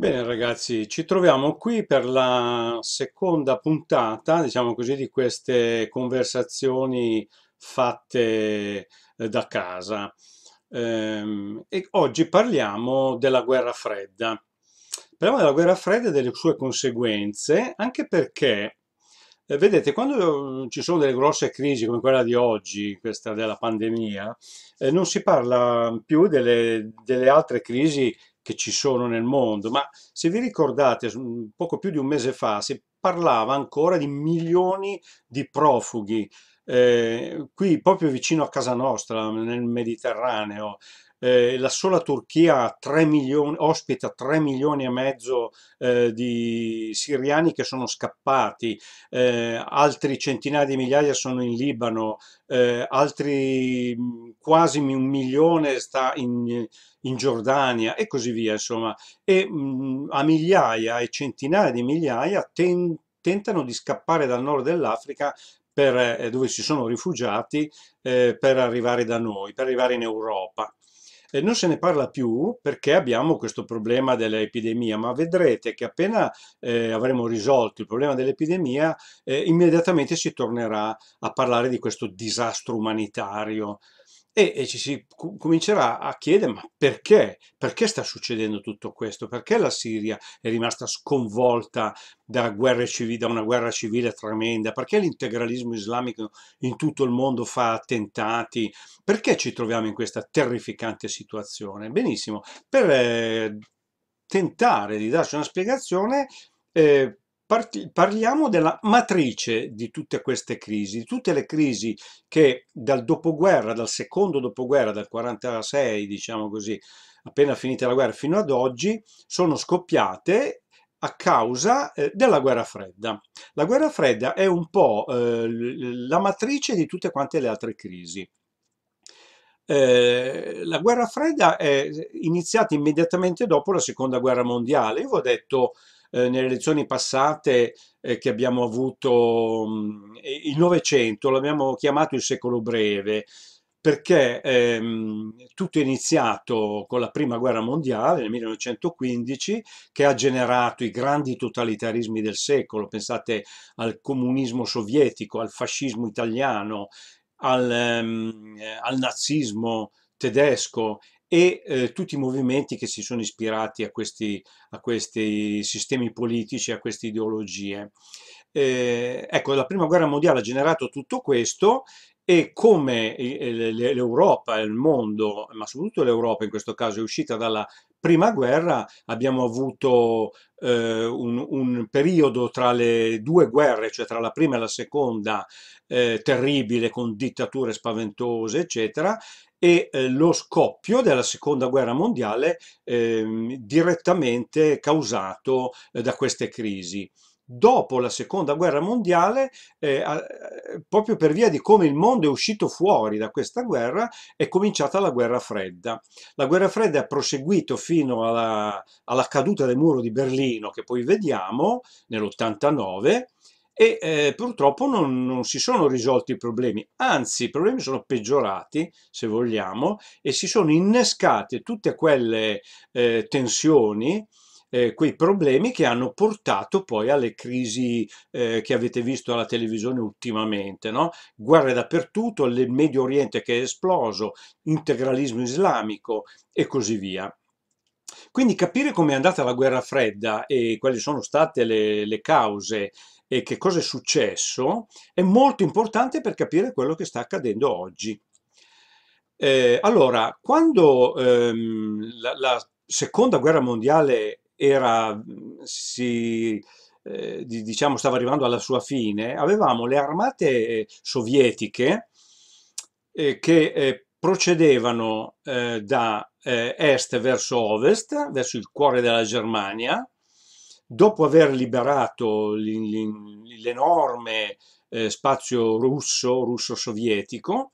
Bene ragazzi, ci troviamo qui per la seconda puntata, diciamo così, di queste conversazioni fatte eh, da casa. Ehm, e oggi parliamo della guerra fredda. Parliamo della guerra fredda e delle sue conseguenze, anche perché, eh, vedete, quando mm, ci sono delle grosse crisi come quella di oggi, questa della pandemia, eh, non si parla più delle, delle altre crisi che ci sono nel mondo, ma se vi ricordate, mm, poco più di un mese fa si parlava ancora di milioni di profughi, eh, qui proprio vicino a casa nostra, nel Mediterraneo. Eh, la sola Turchia 3 milioni, ospita 3 milioni e mezzo eh, di siriani che sono scappati, eh, altri centinaia di migliaia sono in Libano, eh, altri mm, quasi un milione sta in, in Giordania e così via, insomma, e mh, mhmm, a migliaia e centinaia di migliaia ten tentano di scappare dal nord dell'Africa per, eh, dove si sono rifugiati eh, per arrivare da noi, per arrivare in Europa. Eh, non se ne parla più perché abbiamo questo problema dell'epidemia, ma vedrete che appena eh, avremo risolto il problema dell'epidemia, eh, immediatamente si tornerà a parlare di questo disastro umanitario e, e ci si comincerà a chiedere ma perché? Perché sta succedendo tutto questo? Perché la Siria è rimasta sconvolta da, civile, da una guerra civile tremenda? Perché l'integralismo islamico in tutto il mondo fa attentati? Perché ci troviamo in questa terrificante situazione? Benissimo, per eh, tentare di darci una spiegazione eh, parliamo della matrice di tutte queste crisi, di tutte le crisi che dal dopoguerra, dal secondo dopoguerra, dal 1946, diciamo così, appena finita la guerra fino ad oggi, sono scoppiate a causa eh, della guerra fredda. La guerra fredda è un po' eh, la matrice di tutte quante le altre crisi. Eh, la guerra fredda è iniziata immediatamente dopo la seconda guerra mondiale. Io ho detto eh, nelle elezioni passate eh, che abbiamo avuto, mh, mm, il Novecento l'abbiamo chiamato il secolo breve, perché ehm, tutto è iniziato con la prima guerra mondiale nel 1915 che ha generato i grandi totalitarismi del secolo, pensate al comunismo sovietico, al fascismo italiano, al, ehm, al nazismo tedesco e eh, tutti i movimenti che si sono ispirati a questi, a questi sistemi politici, a queste ideologie. Eh, ecco, la prima guerra mondiale ha generato tutto questo e come eh, l'Europa, e il mondo, ma soprattutto l'Europa in questo caso è uscita dalla prima guerra, abbiamo avuto eh, un, un, periodo tra le due guerre, cioè tra la prima e la seconda, eh, terribile, con dittature spaventose, eccetera, e eh, lo scoppio della seconda guerra mondiale eh, direttamente causato eh, da queste crisi. Dopo la seconda guerra mondiale, eh, proprio per via di come il mondo è uscito fuori da questa guerra, è cominciata la guerra fredda. La guerra fredda ha proseguito fino alla, alla caduta del muro di Berlino, che poi vediamo nell'89, e eh, purtroppo non, non, si sono risolti i problemi, anzi i problemi sono peggiorati, se vogliamo, e si sono innescate tutte quelle eh, tensioni eh, quei problemi che hanno portato poi alle crisi eh, che avete visto alla televisione ultimamente, no? guerre dappertutto, il Medio Oriente che è esploso, integralismo islamico e così via. Quindi capire come è andata la guerra fredda e quali sono state le, le cause e che cosa è successo è molto importante per capire quello che sta accadendo oggi. Eh, allora, quando ehm, la, la, seconda guerra mondiale era, si, eh, diciamo, stava arrivando alla sua fine, avevamo le armate eh, sovietiche eh, che eh, procedevano eh, da est verso ovest, verso il cuore della Germania, dopo aver liberato l'enorme eh, spazio russo, russo-sovietico,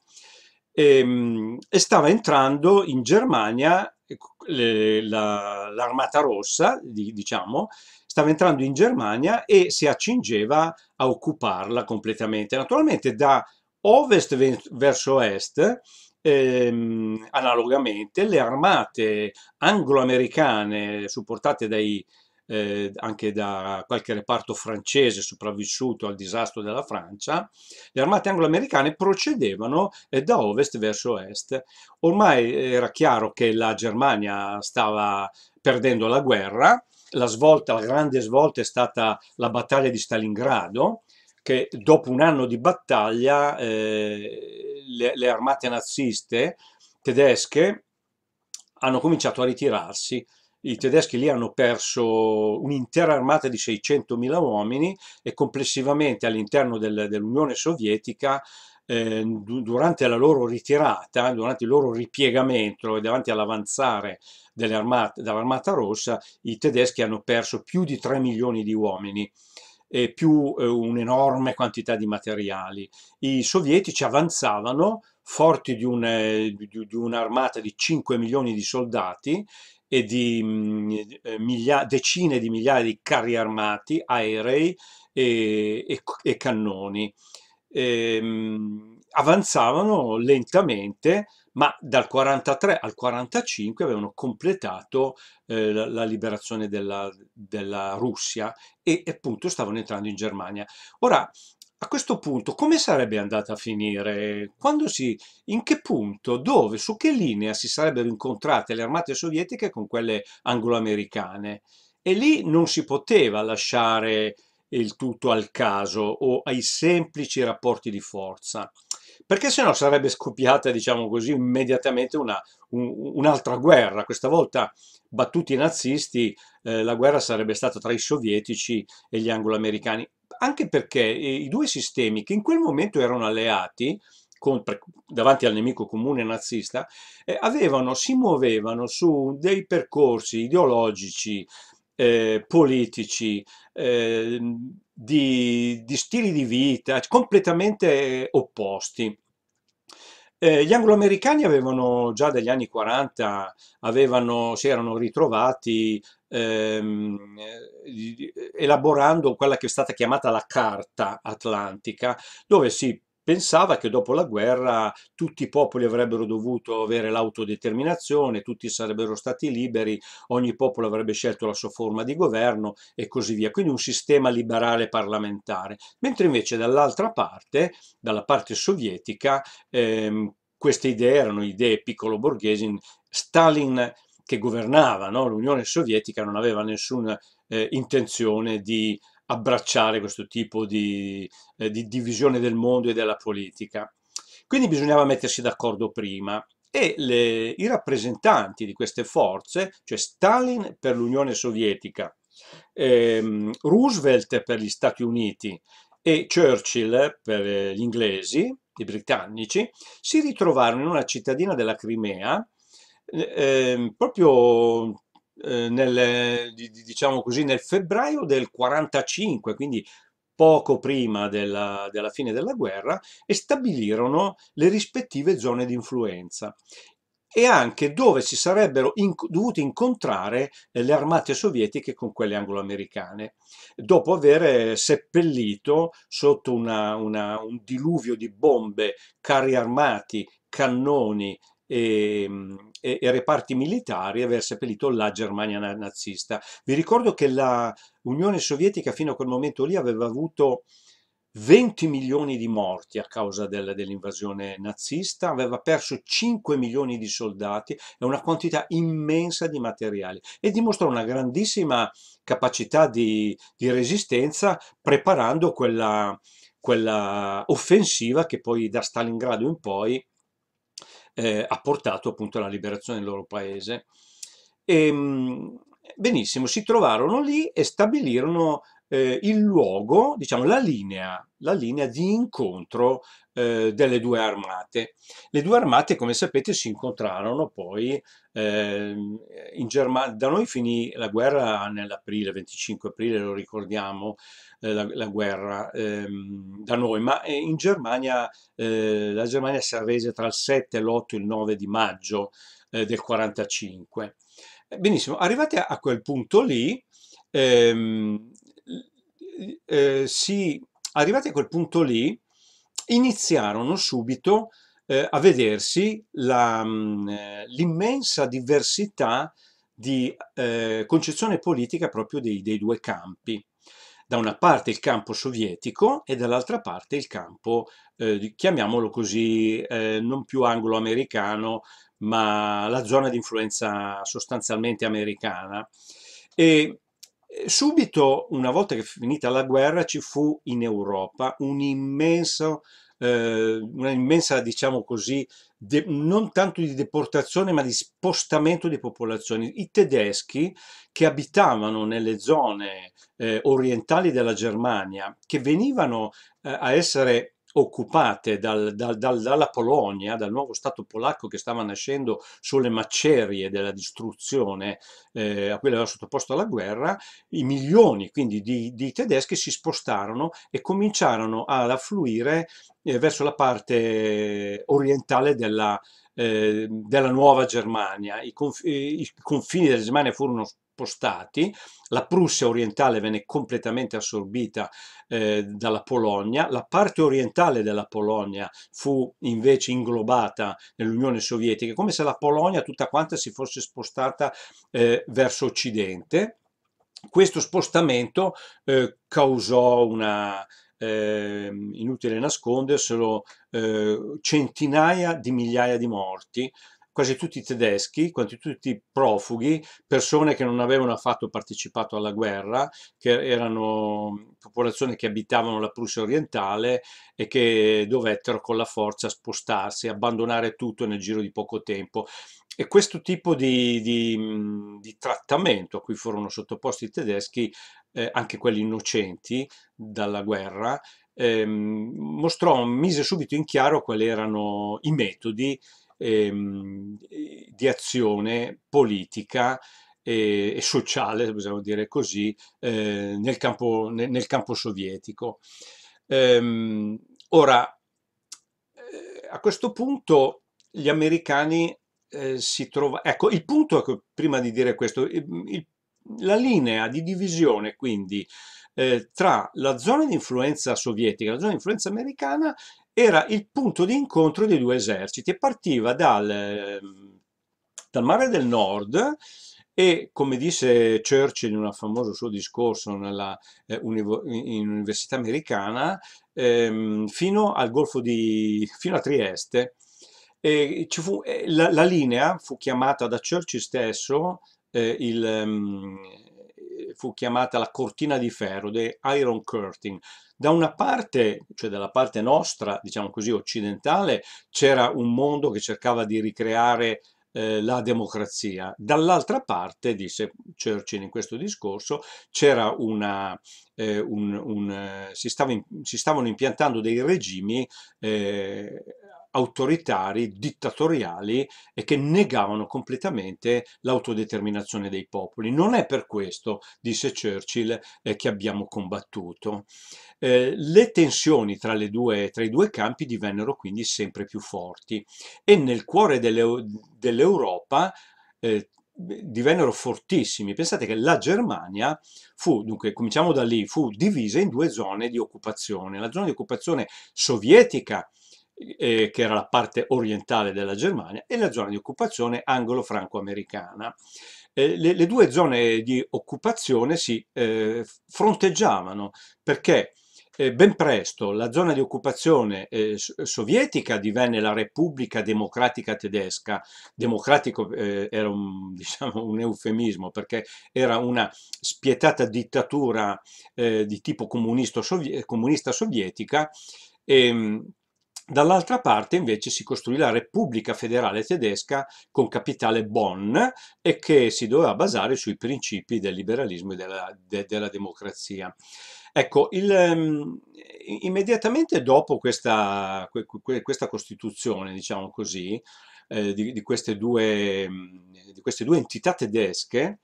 ehm, e stava entrando in Germania eh, l'armata rossa, diciamo, stava entrando in Germania e si accingeva a occuparla completamente. Naturalmente da ovest verso est, ehm, analogamente, le armate anglo-americane supportate dai eh, anche da qualche reparto francese sopravvissuto al disastro della Francia, le armate anglo-americane procedevano eh, da ovest verso est. Ormai eh, era chiaro che la Germania stava perdendo la guerra, la, svolta, la grande svolta è stata la battaglia di Stalingrado, che dopo un anno di battaglia eh, le, le armate naziste tedesche hanno cominciato a ritirarsi i tedeschi lì hanno perso un'intera armata di 600.000 uomini e complessivamente all'interno del, dell'Unione Sovietica eh, durante la loro ritirata, durante il loro ripiegamento e davanti all'avanzare dell'armata rossa, i tedeschi hanno perso più di 3 milioni di uomini e più eh, un'enorme quantità di materiali. I sovietici avanzavano forti di, eh, un'armata di, di 5 milioni di soldati e di mh, mm, eh, miglia, decine di migliaia di carri armati, aerei e, e, e cannoni. E, ehm, avanzavano lentamente, ma dal 43 al 45 avevano completato eh, la, la, liberazione della, della Russia e appunto stavano entrando in Germania. Ora, a questo punto come sarebbe andata a finire? Quando si, in che punto, dove, su che linea si sarebbero incontrate le armate sovietiche con quelle anglo-americane? E lì non si poteva lasciare il tutto al caso o ai semplici rapporti di forza, perché sennò sarebbe scoppiata, diciamo così, immediatamente un'altra un, un guerra. Questa volta, battuti i nazisti, eh, la guerra sarebbe stata tra i sovietici e gli anglo-americani anche perché eh, i due sistemi che in quel momento erano alleati, con, davanti al nemico comune nazista, eh, avevano, si muovevano su dei percorsi ideologici, eh, politici, eh, di, di stili di vita completamente eh, opposti. Eh, gli angloamericani avevano già dagli anni 40, avevano, si erano ritrovati ehm, elaborando quella che è stata chiamata la Carta Atlantica, dove si pensava che dopo la guerra tutti i popoli avrebbero dovuto avere l'autodeterminazione, tutti sarebbero stati liberi, ogni popolo avrebbe scelto la sua forma di governo e così via, quindi un sistema liberale parlamentare, mentre invece dall'altra parte, dalla parte sovietica, ehm, queste idee erano idee piccolo borghesi, Stalin che governava no? l'Unione Sovietica non aveva nessuna eh, intenzione di abbracciare questo tipo di, eh, di divisione del mondo e della politica. Quindi bisognava mettersi d'accordo prima e le, i rappresentanti di queste forze, cioè Stalin per l'Unione Sovietica, ehm, Roosevelt per gli Stati Uniti e Churchill per eh, gli inglesi, i britannici, si ritrovarono in una cittadina della Crimea eh, ehm, proprio eh, nel, diciamo così, nel febbraio del 45, quindi poco prima della, della, fine della guerra e stabilirono le rispettive zone di influenza e anche dove si sarebbero inc dovuti incontrare le armate sovietiche con quelle angloamericane, dopo aver eh, seppellito sotto una, una, un diluvio di bombe, carri armati, cannoni e, ehm, e, e, reparti militari e aver seppellito la Germania nazista. Vi ricordo che la Unione Sovietica fino a quel momento lì aveva avuto 20 milioni di morti a causa del, dell'invasione nazista, aveva perso 5 milioni di soldati e una quantità immensa di materiali e dimostrò una grandissima capacità di, di resistenza preparando quella, quella offensiva che poi da Stalingrado in poi eh, ha portato appunto alla liberazione del loro paese. E, ehm, benissimo, si trovarono lì e stabilirono eh, il luogo, diciamo la linea, la linea di incontro eh, delle due armate. Le due armate, come sapete, si incontrarono poi eh, in Germania. Da noi finì la guerra nell'aprile, 25 aprile, lo ricordiamo, eh, la, la, guerra ehm, da noi, ma eh, in Germania eh, la Germania si arrese tra il 7, l'8 e il 9 di maggio del 45. Benissimo, arrivate a, a quel punto lì, ehm, eh, si, arrivati a quel punto lì, iniziarono subito eh, a vedersi mm, eh, l'immensa diversità di eh, concezione politica proprio dei, dei, due campi. Da una parte il campo sovietico e dall'altra parte il campo, eh, chiamiamolo così, eh, non più anglo-americano, ma la zona di influenza sostanzialmente americana. E eh, subito, una volta che finita la guerra, ci fu in Europa un immenso eh, un'immensa, diciamo così, non tanto di deportazione ma di spostamento di popolazioni. I tedeschi che abitavano nelle zone eh, orientali della Germania, che venivano eh, a essere occupate dal, dal, dal, dalla Polonia, dal nuovo Stato polacco che stava nascendo sulle macerie della distruzione eh, a cui aveva sottoposto alla guerra, i milioni quindi di, di tedeschi si spostarono e cominciarono ad affluire eh, verso la parte orientale della, eh, della nuova Germania. I, conf i confini della Germania furono spostati spostati, la Prussia orientale venne completamente assorbita eh, dalla Polonia, la parte orientale della Polonia fu invece inglobata nell'Unione Sovietica, come se la Polonia tutta quanta si fosse spostata eh, verso Occidente. Questo spostamento eh, causò una, eh, inutile nasconderselo, eh, centinaia di migliaia di morti, quasi tutti tedeschi, quasi tutti profughi, persone che non avevano affatto partecipato alla guerra, che erano popolazioni che abitavano la Prussia orientale e che dovettero con la forza spostarsi, abbandonare tutto nel giro di poco tempo. E questo tipo di, di, di trattamento a cui furono sottoposti i tedeschi, eh, anche quelli innocenti dalla guerra, ehm, mostrò, mise subito in chiaro quali erano i metodi ehm, di azione politica e, e, sociale, possiamo dire così, eh, nel, campo, nel, nel, campo, sovietico. Ehm, ora, eh, a questo punto gli americani eh, si trovano... Ecco, il punto, ecco, prima di dire questo, il, la linea di divisione quindi eh, tra la zona di influenza sovietica, la zona di influenza americana era il punto di incontro dei due eserciti e partiva dal, ehm, dal mare del nord e come disse Churchill in un famoso suo discorso nella, eh, univo, in università americana ehm, fino al golfo di fino a Trieste fu, eh, la, la, linea fu chiamata da Churchill stesso eh, il, um, fu chiamata la cortina di ferro, the Iron Curtain. Da una parte, cioè dalla parte nostra, diciamo così, occidentale, c'era un mondo che cercava di ricreare eh, la democrazia. Dall'altra parte, disse Churchill in questo discorso, c'era una, eh, un, un, eh, si, stava in, si, stavano impiantando dei regimi eh, autoritari, dittatoriali e che negavano completamente l'autodeterminazione dei popoli. Non è per questo, disse Churchill, eh, che abbiamo combattuto. Eh, le tensioni tra, le due, tra, i due campi divennero quindi sempre più forti e nel cuore delle, dell'Europa eh, divennero fortissimi. Pensate che la Germania fu, dunque cominciamo da lì, fu divisa in due zone di occupazione. La zona di occupazione sovietica, eh, che era la parte orientale della Germania, e la zona di occupazione anglo-franco-americana. Eh, le, le, due zone di occupazione si eh, fronteggiavano perché eh, ben presto la zona di occupazione eh, sovietica divenne la Repubblica Democratica Tedesca. Democratico eh, era un, diciamo, un, eufemismo perché era una spietata dittatura eh, di tipo comunista, sovietica e, ehm, Dall'altra parte invece si costruì la Repubblica Federale Tedesca con capitale Bonn e che si doveva basare sui principi del liberalismo e della, de, della democrazia. Ecco, il, ehm, immediatamente dopo questa, questa costituzione, diciamo così, eh, di, di, queste due, di, queste due, entità tedesche,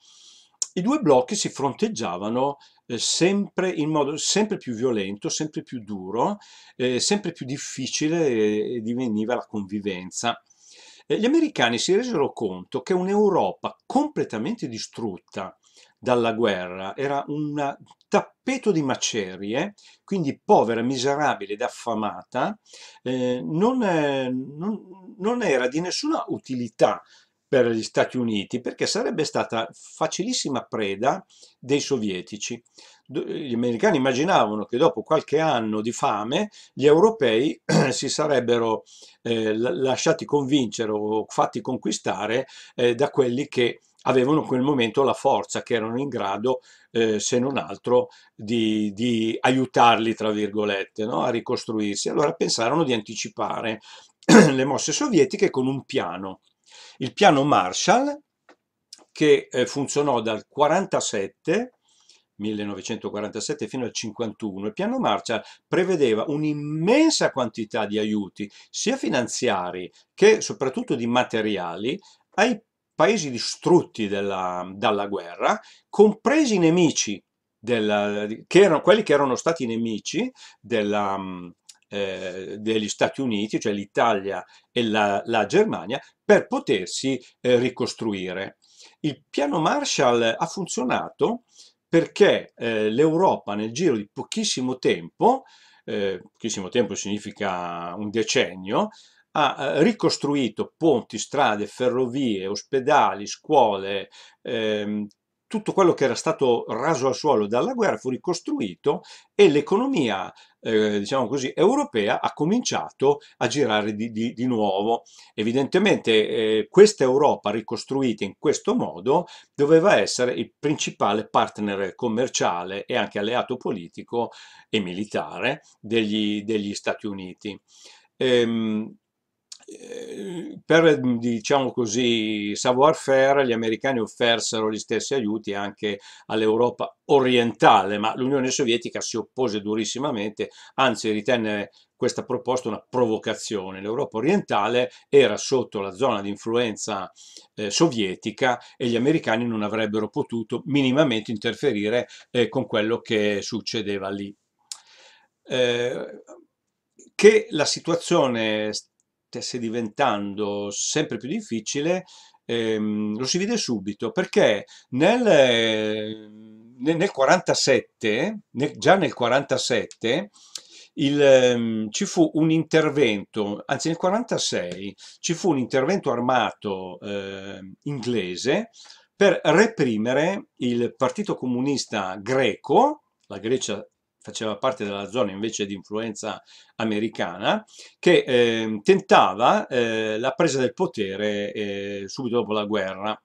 i due blocchi si fronteggiavano eh, sempre in modo sempre più violento, sempre più duro, eh, sempre più difficile eh, diveniva la convivenza. Eh, gli americani si resero conto che un'Europa completamente distrutta dalla guerra era un tappeto di macerie, quindi povera, miserabile ed affamata, eh, non, eh, non, non, era di nessuna utilità per gli Stati Uniti perché sarebbe stata facilissima preda dei sovietici. Gli americani immaginavano che dopo qualche anno di fame gli europei si sarebbero eh, lasciati convincere o fatti conquistare eh, da quelli che avevano in quel momento la forza, che erano in grado, eh, se non altro, di, di aiutarli, tra virgolette, no? a ricostruirsi. Allora pensarono di anticipare le mosse sovietiche con un piano il piano Marshall che eh, funzionò dal 47 1947 fino al 51. Il piano Marshall prevedeva un'immensa quantità di aiuti, sia finanziari che soprattutto di materiali, ai paesi distrutti della, dalla guerra, compresi i nemici, della, che erano, quelli che erano stati nemici della, eh, degli Stati Uniti, cioè l'Italia e la, la, Germania, per potersi eh, ricostruire. Il piano Marshall ha funzionato perché eh, l'Europa nel giro di pochissimo tempo, eh, pochissimo tempo significa un decennio, ha eh, ricostruito ponti, strade, ferrovie, ospedali, scuole, ehm, tutto quello che era stato raso al suolo dalla guerra fu ricostruito e l'economia, eh, diciamo così, europea ha cominciato a girare di, di, di nuovo. Evidentemente eh, questa Europa ricostruita in questo modo doveva essere il principale partner commerciale e anche alleato politico e militare degli, degli Stati Uniti. Ehm, eh, per mhmm, diciamo così savoir faire gli americani offersero gli stessi aiuti anche all'Europa orientale ma l'Unione Sovietica si oppose durissimamente anzi ritenne questa proposta una provocazione l'Europa orientale era sotto la zona di influenza eh, sovietica e gli americani non avrebbero potuto minimamente interferire eh, con quello che succedeva lì eh, che la situazione stesse diventando sempre più difficile ehm, lo si vede subito perché nel, ehm, nel, nel 47 nel, già nel 47 il, ehm, ci fu un intervento, anzi nel 46, ci fu un intervento armato eh, inglese per reprimere il partito comunista greco, la Grecia faceva parte della zona invece di influenza americana, che eh, tentava eh, la presa del potere eh, subito dopo la guerra.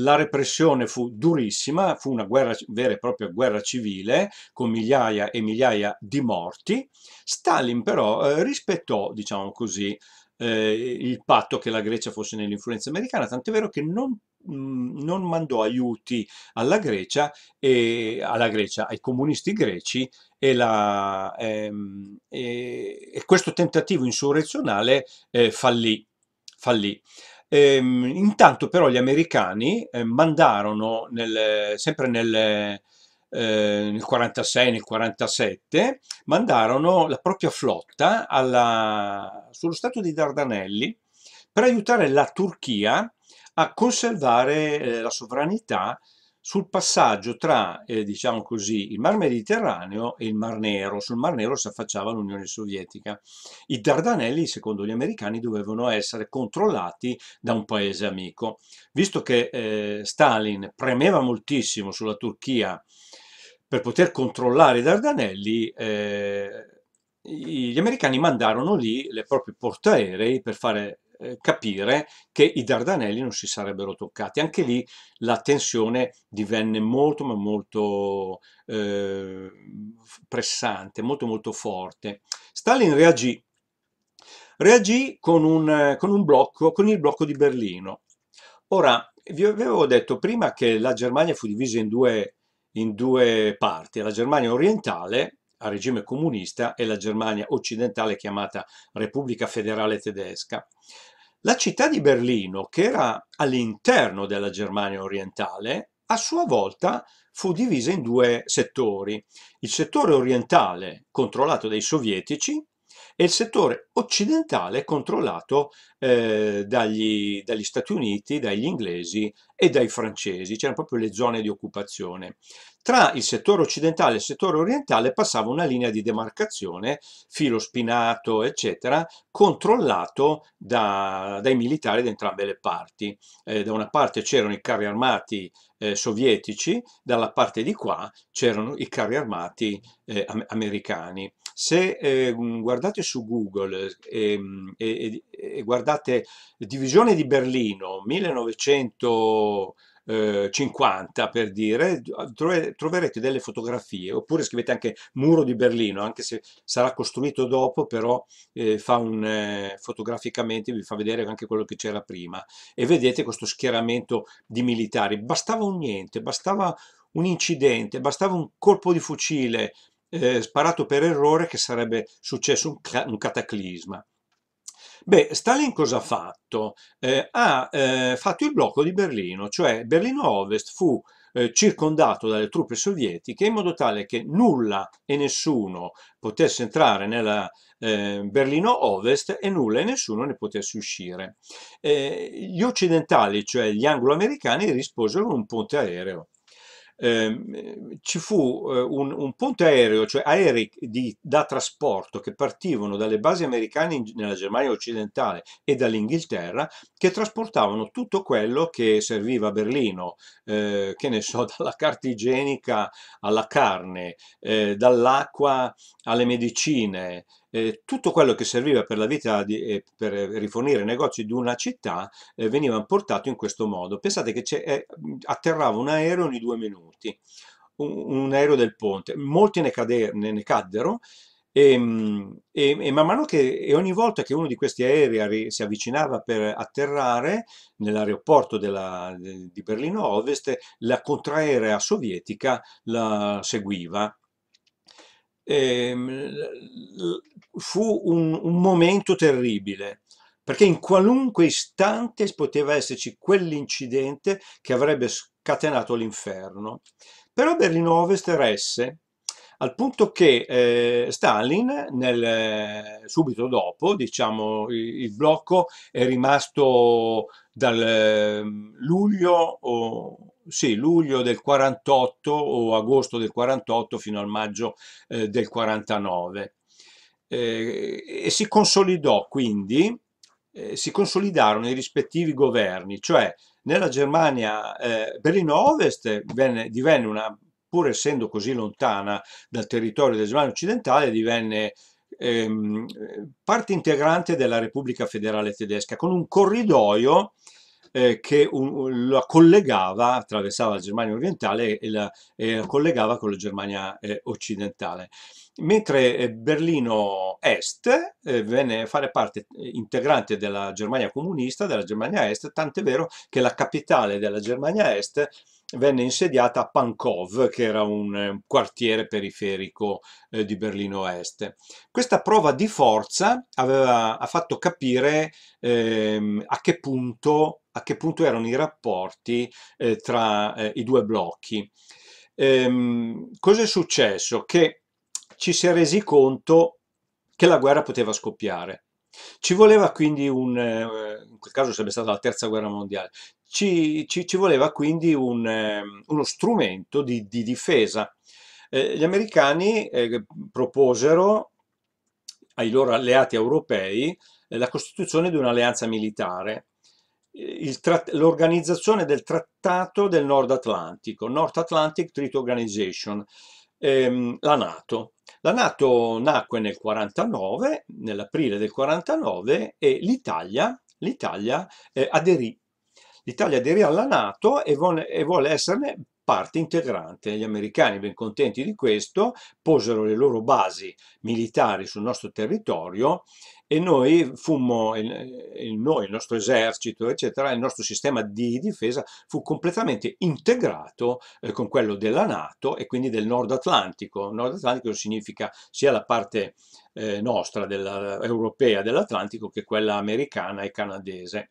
La repressione fu durissima, fu una guerra, vera e propria guerra civile, con migliaia e migliaia di morti. Stalin però eh, rispettò, diciamo così, eh, il patto che la Grecia fosse nell'influenza americana, tant'è vero che non mm, non mandò aiuti alla Grecia e alla Grecia, ai comunisti greci e, la, ehm, e, e questo tentativo insurrezionale eh, fallì. fallì. Ehm, intanto però gli americani eh, mandarono nel, sempre nel, eh, nel 46, nel 47, mandarono la propria flotta alla, sullo stato di Dardanelli per aiutare la Turchia a conservare eh, la sovranità sul passaggio tra, eh, diciamo così, il Mar Mediterraneo e il Mar Nero. Sul Mar Nero si affacciava l'Unione Sovietica. I Dardanelli, secondo gli americani, dovevano essere controllati da un paese amico. Visto che eh, Stalin premeva moltissimo sulla Turchia per poter controllare i Dardanelli, eh, gli americani mandarono lì le proprie portaerei per fare eh, capire che i Dardanelli non si sarebbero toccati. Anche lì la tensione divenne molto ma molto eh, pressante, molto molto forte. Stalin reagì, reagì con un, con un blocco, con il blocco di Berlino. Ora, vi avevo detto prima che la Germania fu divisa in due in due parti, la Germania orientale a regime comunista e la Germania occidentale chiamata Repubblica Federale Tedesca. La città di Berlino, che era all'interno della Germania orientale, a sua volta fu divisa in due settori, il settore orientale controllato dai sovietici e il settore occidentale controllato eh, dagli, dagli, Stati Uniti, dagli inglesi e dai francesi, c'erano proprio le zone di occupazione tra il settore occidentale e il settore orientale passava una linea di demarcazione, filo spinato, eccetera, controllato da, dai militari di entrambe le parti. Eh, da una parte c'erano i carri armati eh, sovietici, dalla parte di qua c'erano i carri armati eh, americani. Se eh, guardate su Google ehm, e, e, e guardate Divisione di Berlino 1900 50 eh, per dire, troverete delle fotografie, oppure scrivete anche muro di Berlino, anche se sarà costruito dopo, però eh, fa un, eh, fotograficamente vi fa vedere anche quello che c'era prima. E vedete questo schieramento di militari. Bastava un niente, bastava un incidente, bastava un colpo di fucile eh, sparato per errore che sarebbe successo un, un cataclisma. Beh, Stalin cosa ha fatto? Eh, ha eh, fatto il blocco di Berlino, cioè Berlino Ovest fu eh, circondato dalle truppe sovietiche in modo tale che nulla e nessuno potesse entrare nella eh, Berlino Ovest e nulla e nessuno ne potesse uscire. Eh, gli occidentali, cioè gli anglo-americani, risposero con un ponte aereo. Ehm, ci fu eh, un, un, ponte aereo, cioè aerei di, da trasporto che partivano dalle basi americane in, nella Germania occidentale e dall'Inghilterra, che trasportavano tutto quello che serviva a Berlino, eh, che ne so, dalla carta igienica alla carne, eh, dall'acqua alle medicine, eh, tutto quello che serviva per la vita di, eh, per rifornire i negozi di una città eh, veniva portato in questo modo. Pensate che eh, atterrava un aereo ogni due minuti, un, un aereo del ponte, molti ne, cade, ne, ne caddero. E, ehm, e, e, man mano che e ogni volta che uno di questi aerei si avvicinava per atterrare nell'aeroporto di Berlino Ovest, la contraerea sovietica la seguiva ehm, fu un, un momento terribile perché in qualunque istante poteva esserci quell'incidente che avrebbe scatenato l'inferno. Però Berlino Ovest resse, al punto che eh, Stalin, nel, subito dopo, diciamo, il, il, blocco è rimasto dal ehm, luglio sì, luglio del 48 o agosto del 48 fino al maggio eh, del 49. Eh, e si consolidò quindi, eh, si consolidarono i rispettivi governi, cioè nella Germania Berlino eh, Ovest venne, divenne una, pur essendo così lontana dal territorio della Germania occidentale, divenne ehm, parte integrante della Repubblica Federale Tedesca, con un corridoio eh, che un, la collegava, attraversava la Germania orientale e la, e la collegava con la Germania eh, occidentale. Mentre eh, Berlino Est eh, venne a fare parte eh, integrante della Germania comunista, della Germania Est, tant'è vero che la capitale della Germania Est venne insediata a Pankow, che era un eh, quartiere periferico eh, di Berlino Est. Questa prova di forza aveva, ha fatto capire eh, a, che punto, a, che punto, erano i rapporti eh, tra eh, i due blocchi. Ehm, cosa è successo? Che ci si è resi conto che la guerra poteva scoppiare ci voleva quindi un, eh, in quel caso sarebbe stata la terza guerra mondiale, ci, ci, ci voleva quindi un, ehm, uno strumento di, di difesa. Eh, gli americani eh, proposero ai loro alleati europei eh, la costituzione di un'alleanza militare, eh, l'organizzazione del Trattato del Nord Atlantico, North Atlantic Treaty Organization, ehm, la Nato. La Nato nacque nel 49, nell'aprile del 49, e l'Italia, eh, aderì. L'Italia aderì alla Nato e, e vuole esserne parte integrante. Gli americani, ben contenti di questo, posero le loro basi militari sul nostro territorio e noi fummo, il, noi, il nostro esercito, eccetera, il nostro sistema di difesa fu completamente integrato eh, con quello della Nato e quindi del Nord Atlantico. Nord Atlantico significa sia la parte eh, nostra, della, europea dell'Atlantico, che quella americana e canadese.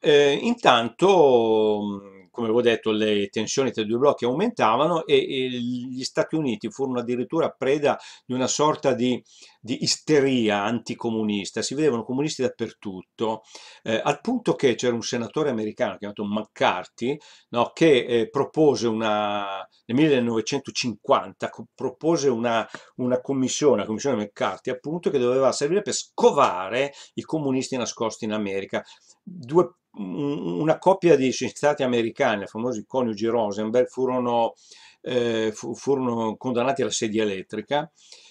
Eh, intanto come ho detto, le tensioni tra i due blocchi aumentavano e, e, gli Stati Uniti furono addirittura preda di una sorta di di isteria anticomunista, si vedevano comunisti dappertutto, eh, al punto che c'era un senatore americano chiamato McCarthy no, che eh, propose una, nel 1950 propose una, una commissione, la commissione McCarthy appunto, che doveva servire per scovare i comunisti nascosti in America. Due una coppia di scienziati americani, i famosi coniugi Rosenberg, furono, eh, fu, furono condannati alla sedia elettrica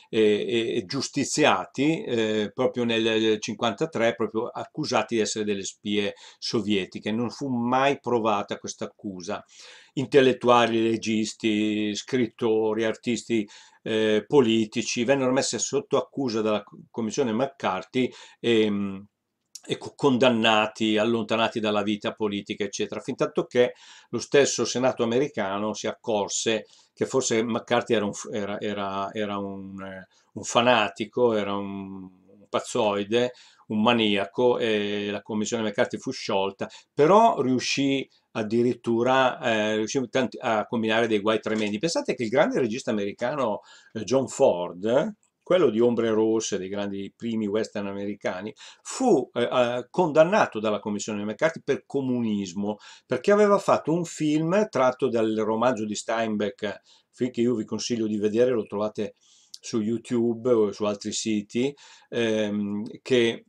eh, giustiziati eh, proprio nel 1953, proprio accusati di essere delle spie sovietiche. Non fu mai provata questa accusa. Intellettuali, legisti, scrittori, artisti eh, politici vennero messi sotto accusa dalla Commissione McCarthy. E, mm, ecco, condannati, allontanati dalla vita politica, eccetera, fin tanto che lo stesso Senato americano si accorse che forse McCarthy era un, era, era, era un, un fanatico, era un, un pazzoide, un maniaco e la commissione McCarthy fu sciolta, però riuscì addirittura eh, riuscì a combinare dei guai tremendi. Pensate che il grande regista americano eh, John Ford, quello di Ombre Rosse, dei grandi primi western americani, fu eh, eh condannato dalla commissione dei Mercati per comunismo, perché aveva fatto un film tratto dal romanzo di Steinbeck, film che io vi consiglio di vedere, lo trovate su YouTube o su altri siti, ehm, che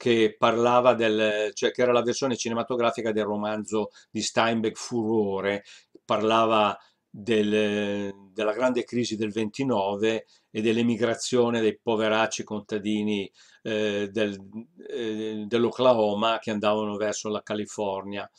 che parlava del, cioè che era la versione cinematografica del romanzo di Steinbeck Furore, parlava del, della grande crisi del 29 e dell'emigrazione dei poveracci contadini eh, del, eh, dell'Oklahoma che andavano verso la California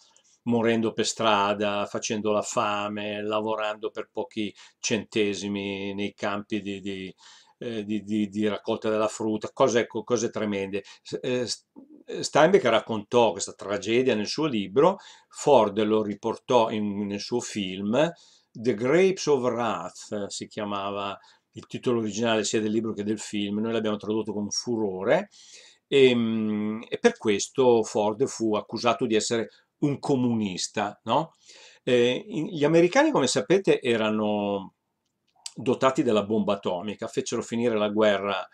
morendo per strada, facendo la fame, lavorando per pochi centesimi nei campi di, di, eh, di, di raccolta della frutta, cose, cose tremende. Eh, Steinbeck raccontò questa tragedia nel suo libro, Ford lo riportò in, nel suo film The Grapes of Wrath eh, si chiamava il titolo originale sia del libro che del film, noi l'abbiamo tradotto con furore e, ehm, e, per questo Ford fu accusato di essere un comunista. No? Eh, gli americani, come sapete, erano dotati della bomba atomica, fecero finire la guerra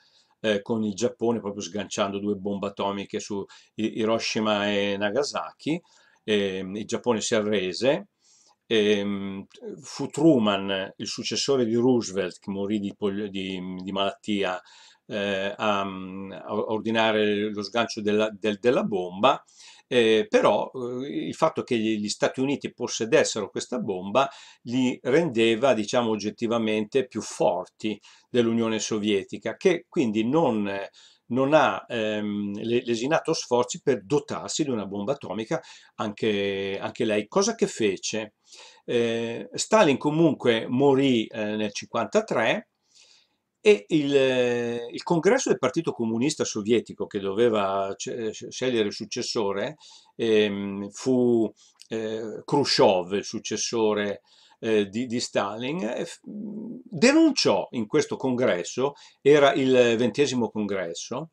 eh, con il Giappone proprio sganciando due bombe atomiche su Hiroshima e Nagasaki, eh, il Giappone si arrese, e, ehm, fu Truman, il successore di Roosevelt, che morì di, di, di malattia, eh, a, mm, a, ordinare lo sgancio della, del, della bomba, eh, però eh, il fatto che gli Stati Uniti possedessero questa bomba li rendeva, diciamo, oggettivamente più forti dell'Unione Sovietica, che quindi non non ha ehm, lesinato sforzi per dotarsi di una bomba atomica anche, anche lei, cosa che fece eh, Stalin comunque morì eh, nel 1953 e il, eh, il, congresso del Partito Comunista Sovietico che doveva eh, scegliere il successore ehm, fu eh, Khrushchev, il successore eh, di, di, Stalin, eh, denunciò in questo congresso, era il ventesimo congresso,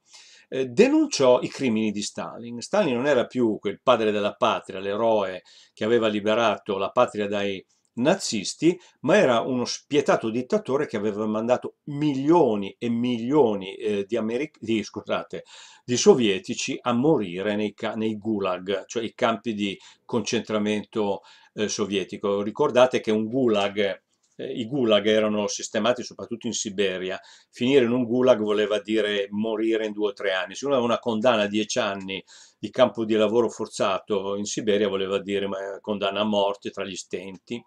eh, denunciò i crimini di Stalin. Stalin non era più quel padre della patria, l'eroe che aveva liberato la patria dai nazisti, ma era uno spietato dittatore che aveva mandato milioni e milioni eh, di, Americ di, scusate, di, sovietici a morire nei, nei, gulag, cioè i campi di concentramento eh, sovietico. Ricordate che un gulag eh, i gulag erano sistemati soprattutto in Siberia, finire in un gulag voleva dire morire in due o tre anni, se uno aveva una condanna a dieci anni di campo di lavoro forzato in Siberia voleva dire eh, condanna a morte tra gli stenti.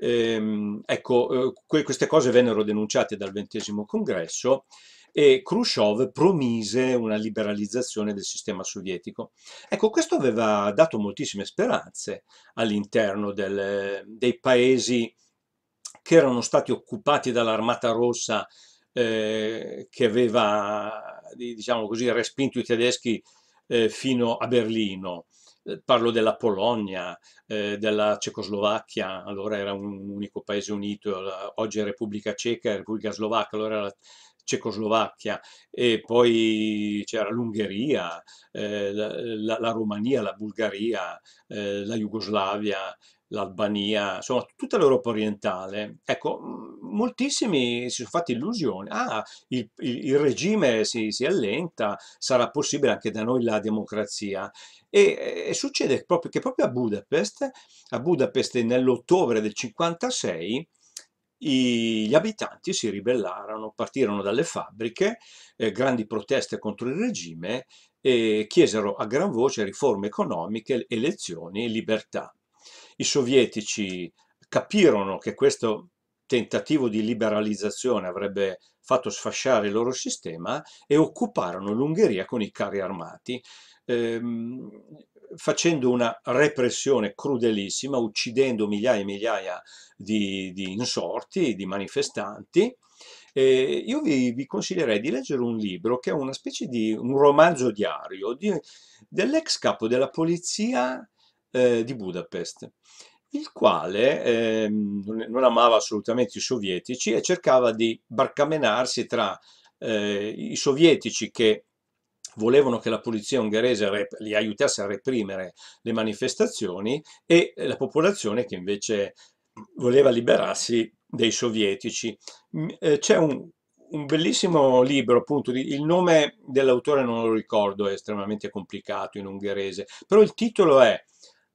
Ehm, ecco, eh, que queste cose vennero denunciate dal XX congresso e Khrushchev promise una liberalizzazione del sistema sovietico. Ecco, questo aveva dato moltissime speranze all'interno dei paesi che erano stati occupati dall'Armata Rossa eh, che aveva diciamo così, respinto i tedeschi eh, fino a Berlino. Eh, parlo della Polonia, eh, della Cecoslovacchia, allora era un unico paese unito, oggi è Repubblica Ceca Repubblica Slovacca, allora era la Cecoslovacchia e poi c'era l'Ungheria, eh, la, la, la, Romania, la Bulgaria, eh, la Jugoslavia, l'Albania, insomma tutta l'Europa orientale, ecco, moltissimi si sono fatti illusioni, ah, il, il, il regime si, si, allenta, sarà possibile anche da noi la democrazia. E, e succede proprio, che proprio a Budapest, a Budapest nell'ottobre del 1956, gli abitanti si ribellarono, partirono dalle fabbriche, eh, grandi proteste contro il regime e chiesero a gran voce riforme economiche, elezioni e libertà i sovietici capirono che questo tentativo di liberalizzazione avrebbe fatto sfasciare il loro sistema e occuparono l'Ungheria con i carri armati, ehm, facendo una repressione crudelissima, uccidendo migliaia e migliaia di, di insorti, di manifestanti. Eh, io vi, vi, consiglierei di leggere un libro che è una specie di un romanzo diario di, dell'ex capo della polizia eh, di Budapest, il quale eh, non amava assolutamente i sovietici e cercava di barcamenarsi tra eh, i sovietici che volevano che la polizia ungherese li aiutasse a reprimere le manifestazioni e la popolazione che invece voleva liberarsi dei sovietici. Mm, eh, c'è un, un, bellissimo libro, appunto, il nome dell'autore non lo ricordo, è estremamente complicato in ungherese, però il titolo è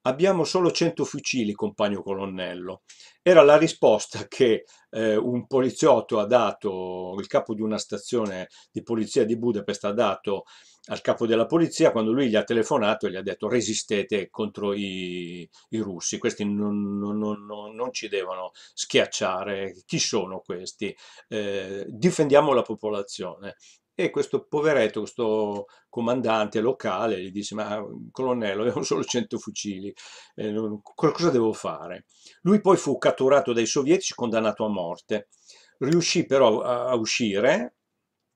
abbiamo solo 100 fucili, compagno colonnello. Era la risposta che eh, un poliziotto ha dato, il capo di una stazione di polizia di Budapest ha dato al capo della polizia quando lui gli ha telefonato e gli ha detto resistete contro i, i russi, questi non, non, non, non, ci devono schiacciare, chi sono questi? Eh, difendiamo la popolazione e questo poveretto, questo comandante locale gli dice ma uhm, colonnello avevo solo 100 fucili, eh, cosa devo fare? Lui poi fu catturato dai sovietici condannato a morte, riuscì però a, a uscire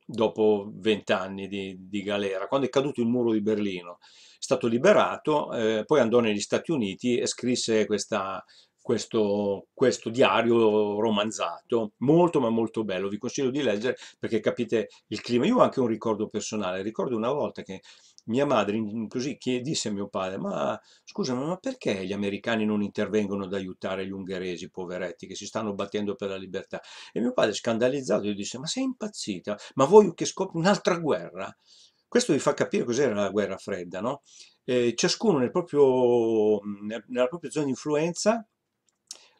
dopo 20 anni di, di, galera, quando è caduto il muro di Berlino, è stato liberato, eh, poi andò negli Stati Uniti e scrisse questa questo, questo diario romanzato, molto ma molto bello, vi consiglio di leggere perché capite il clima. Io ho anche un ricordo personale, ricordo una volta che mia madre così disse a mio padre ma scusa ma perché gli americani non intervengono ad aiutare gli ungheresi poveretti che si stanno battendo per la libertà e mio padre scandalizzato gli disse ma sei impazzita ma vuoi che scopri un'altra guerra questo vi fa capire cos'era la guerra fredda no? Eh, ciascuno nel proprio, nella propria zona di influenza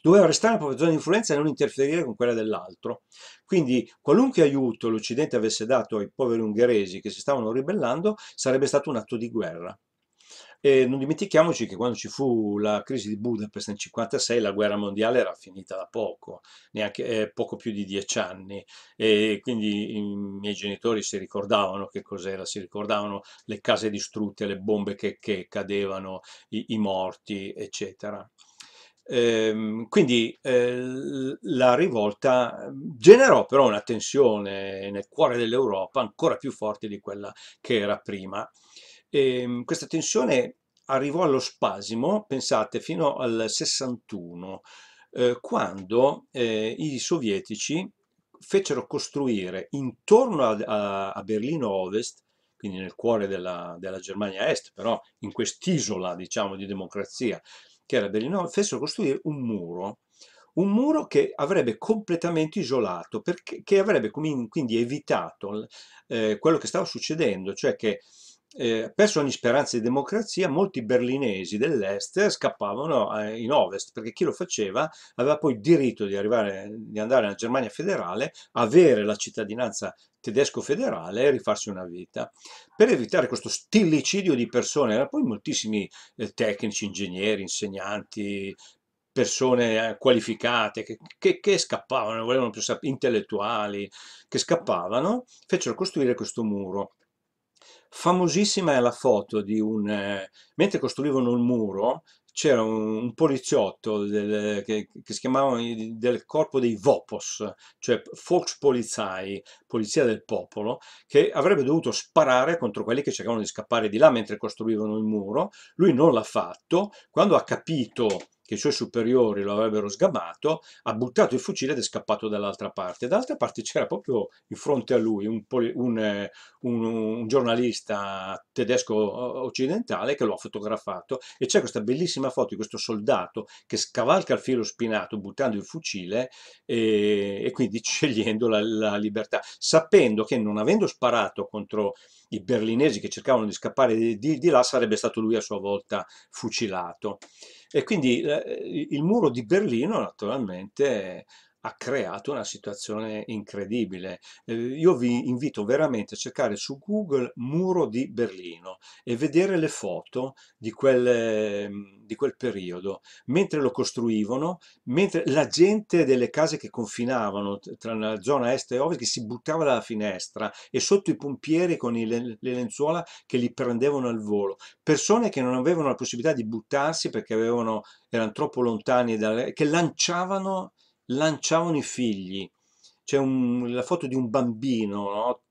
doveva restare una propria zona di influenza e non interferire con quella dell'altro. Quindi qualunque aiuto l'Occidente avesse dato ai poveri ungheresi che si stavano ribellando sarebbe stato un atto di guerra. E non dimentichiamoci che quando ci fu la crisi di Budapest nel 1956 la guerra mondiale era finita da poco, neanche, eh, poco più di dieci anni e quindi i miei genitori si ricordavano che cos'era, si ricordavano le case distrutte, le bombe che, che cadevano, i, i morti eccetera. Ehm, quindi eh, la rivolta ehm, generò però una tensione nel cuore dell'Europa ancora più forte di quella che era prima. Ehm, questa tensione arrivò allo spasimo, pensate, fino al 61, eh, quando eh, i sovietici fecero costruire intorno a, a, a Berlino Ovest quindi nel cuore della, della Germania Est, però in quest'isola diciamo, di democrazia che era Berlino, fecero costruire un muro. Un muro che avrebbe completamente isolato, perché, che avrebbe quindi evitato eh, quello che stava succedendo, cioè che eh, perso ogni speranza di democrazia, molti berlinesi dell'est scappavano eh, in ovest perché chi lo faceva aveva poi il diritto di, arrivare, di andare nella Germania federale, avere la cittadinanza tedesco federale e rifarsi una vita per evitare questo stillicidio di persone. Poi moltissimi eh, tecnici, ingegneri, insegnanti, persone eh, qualificate che, che, che scappavano, volevano più sapere, intellettuali, che scappavano, fecero costruire questo muro. Famosissima è la foto di un... Eh, mentre costruivano il muro, c'era un, un, poliziotto del, che, che, si chiamava del corpo dei Vopos, cioè Volkspolizei, polizia del popolo, che avrebbe dovuto sparare contro quelli che cercavano di scappare di là mentre costruivano il muro. Lui non l'ha fatto. Quando ha capito che i suoi superiori lo avrebbero sgamato, ha buttato il fucile ed è scappato dall'altra parte. Dall'altra parte c'era proprio in fronte a lui un, un, eh, un, un, giornalista tedesco occidentale che lo ha fotografato e c'è questa bellissima foto di questo soldato che scavalca il filo spinato buttando il fucile e, e quindi scegliendo la, la libertà, sapendo che non avendo sparato contro i berlinesi che cercavano di scappare di, di, là sarebbe stato lui a sua volta fucilato. E quindi eh, il muro di Berlino naturalmente ha creato una situazione incredibile. Eh, io vi invito veramente a cercare su Google Muro di Berlino e vedere le foto di quel, mm, di quel periodo, mentre lo costruivano, mentre la gente delle case che confinavano tra la zona est e ovest che si buttava dalla finestra e sotto i pompieri con i, le, lenzuola che li prendevano al volo, persone che non avevano la possibilità di buttarsi perché avevano, erano troppo lontani, da, che lanciavano lanciavano i figli. C'è la foto di un bambino no?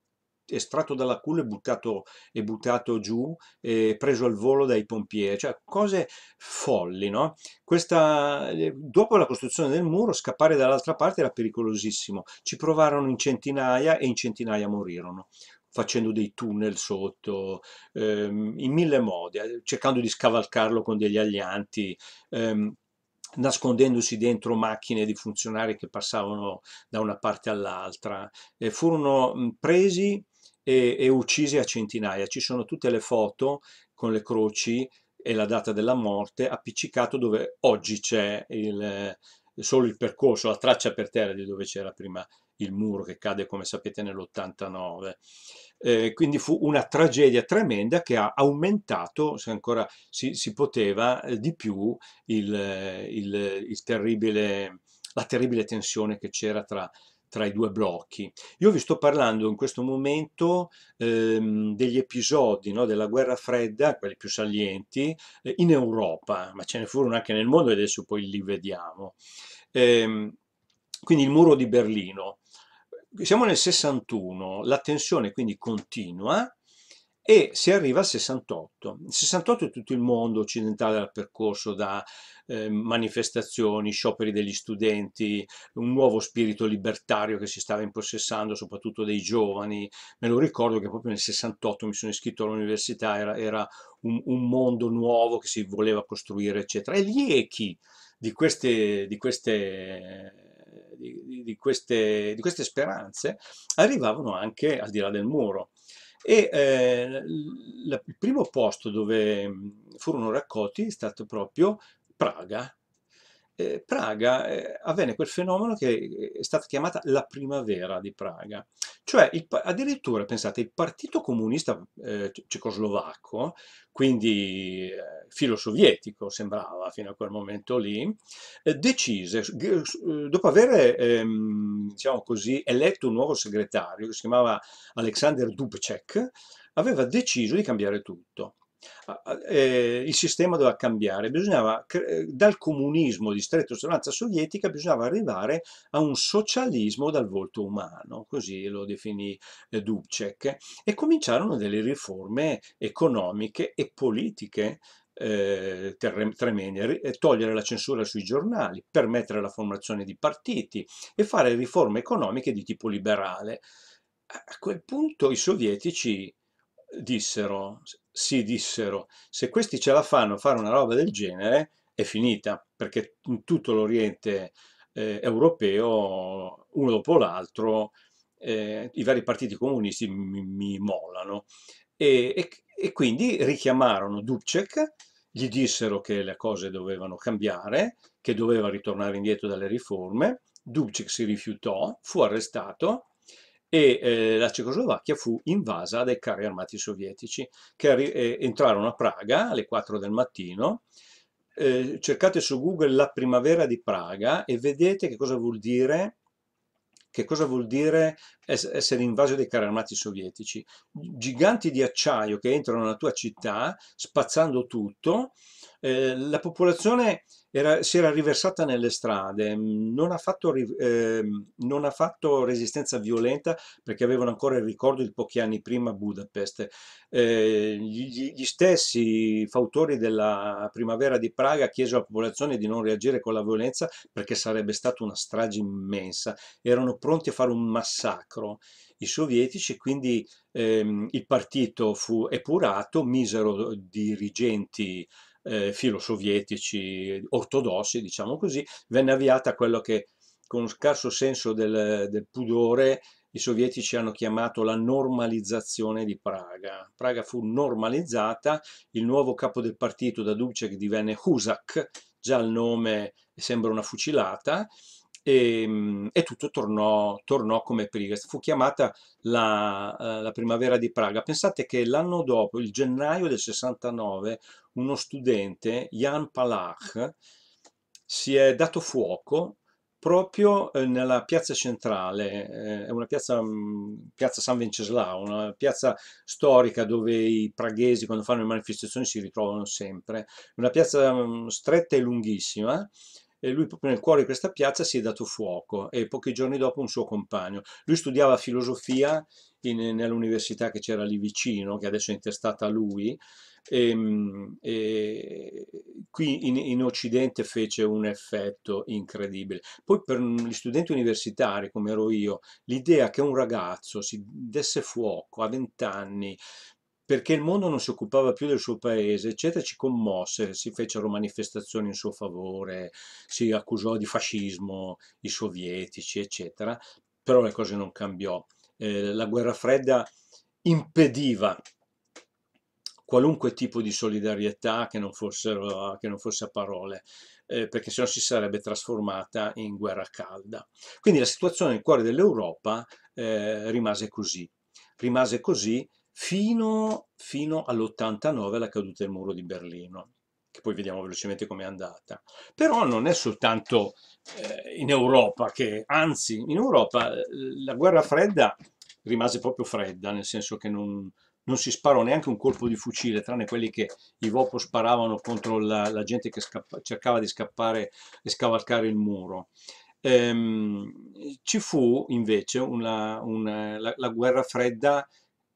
estratto dalla culla e buttato, e buttato giù, e preso al volo dai pompieri, cioè cose folli. No? Questa, eh, dopo la costruzione del muro, scappare dall'altra parte era pericolosissimo. Ci provarono in centinaia e in centinaia morirono facendo dei tunnel sotto, ehm, in mille modi, eh, cercando di scavalcarlo con degli aglianti. Ehm, nascondendosi dentro macchine di funzionari che passavano da una parte all'altra. furono presi e, e uccisi a centinaia. Ci sono tutte le foto con le croci e la data della morte appiccicato dove oggi c'è il, solo il percorso, la traccia per terra di dove c'era prima il muro che cade come sapete nell'89. Eh, quindi fu una tragedia tremenda che ha aumentato, se ancora si, si poteva, eh, di più il, il, il terribile, la terribile tensione che c'era tra, tra i due blocchi. Io vi sto parlando in questo momento ehm, degli episodi no, della guerra fredda, quelli più salienti, eh, in Europa, ma ce ne furono anche nel mondo e adesso poi li vediamo. Ehm, quindi il muro di Berlino, siamo nel 61, la tensione quindi continua e si arriva al 68. Il 68 è tutto il mondo occidentale ha percorso da eh, manifestazioni, scioperi degli studenti, un nuovo spirito libertario che si stava impossessando soprattutto dei giovani. Me lo ricordo che proprio nel 68 mi sono iscritto all'università, era, era un, un, mondo nuovo che si voleva costruire, eccetera. E gli echi di queste, di queste di, di, queste, di, queste, speranze arrivavano anche al di là del muro. E eh, la, il primo posto dove furono raccolti è stato proprio Praga. Eh, Praga eh, avvenne quel fenomeno che è stata chiamata la primavera di Praga. Cioè, il, addirittura, pensate, il Partito Comunista eh, Cecoslovacco, quindi eh, sovietico sembrava fino a quel momento lì, eh, decise, eh, dopo aver, ehm, diciamo così, eletto un nuovo segretario, che si chiamava Alexander Dubček, aveva deciso di cambiare tutto eh, il sistema doveva cambiare, bisognava, eh, dal comunismo di stretta osservanza sovietica bisognava arrivare a un socialismo dal volto umano, così lo definì eh, Dubček, e cominciarono delle riforme economiche e politiche eh, tremende, eh, togliere la censura sui giornali, permettere la formazione di partiti e fare riforme economiche di tipo liberale. A quel punto i sovietici dissero si dissero se questi ce la fanno a fare una roba del genere è finita perché in tutto l'Oriente eh, europeo uno dopo l'altro eh, i vari partiti comunisti mi, mi mollano e, e, e, quindi richiamarono Dubček gli dissero che le cose dovevano cambiare che doveva ritornare indietro dalle riforme Dubček si rifiutò, fu arrestato e eh, la Cecoslovacchia fu invasa dai carri armati sovietici che eh, entrarono a Praga alle 4 del mattino. Eh, cercate su Google la primavera di Praga e vedete che cosa vuol dire che cosa vuol dire essere invaso dai carri armati sovietici. Giganti di acciaio che entrano nella tua città spazzando tutto, eh, la popolazione era, si era riversata nelle strade, mm, non ha, fatto, eh, non ha, fatto, resistenza violenta perché avevano ancora il ricordo di pochi anni prima Budapest. Eh, gli, gli, stessi fautori della primavera di Praga chiesero alla popolazione di non reagire con la violenza perché sarebbe stata una strage immensa, erano pronti a fare un massacro. I sovietici quindi ehm, il partito fu epurato, misero eh, dirigenti eh, filosovietici ortodossi, diciamo così, venne avviata quello che con un scarso senso del, del pudore i sovietici hanno chiamato la normalizzazione di Praga. Praga fu normalizzata, il nuovo capo del partito da Dubček divenne Husak, già il nome sembra una fucilata, e, ehm, e tutto tornò, tornò, come prima. Fu chiamata la, eh, la primavera di Praga. Pensate che l'anno dopo, il gennaio del 69, uno studente, Jan Palach, si è dato fuoco proprio eh, nella piazza centrale, eh, è una piazza, mm, piazza San Venceslao, una piazza storica dove i praghesi quando fanno le manifestazioni si ritrovano sempre, una piazza mm, stretta e lunghissima, e lui proprio nel cuore di questa piazza si è dato fuoco e pochi giorni dopo un suo compagno. Lui studiava filosofia nell'università che c'era lì vicino, che adesso è intestata a lui, e, ehm, e, qui in, in, Occidente fece un effetto incredibile. Poi per gli studenti universitari, come ero io, l'idea che un ragazzo si desse fuoco a 20 anni perché il mondo non si occupava più del suo paese, eccetera, ci commosse, si fecero manifestazioni in suo favore, si accusò di fascismo i sovietici, eccetera, però le cose non cambiò. Eh, la guerra fredda impediva qualunque tipo di solidarietà che non, fossero, che non fosse a parole, eh, perché sennò si sarebbe trasformata in guerra calda. Quindi la situazione nel cuore dell'Europa eh, rimase così. Rimase così fino, fino all'89 alla caduta del muro di Berlino che poi vediamo velocemente com'è andata. Però non è soltanto eh, in Europa che, anzi, in Europa eh, la guerra fredda rimase proprio fredda, nel senso che non, non si sparò neanche un colpo di fucile, tranne quelli che i VOPO sparavano contro la, la gente che scappa, cercava di scappare e scavalcare il muro. Ehm, ci fu invece una, una, la, la guerra fredda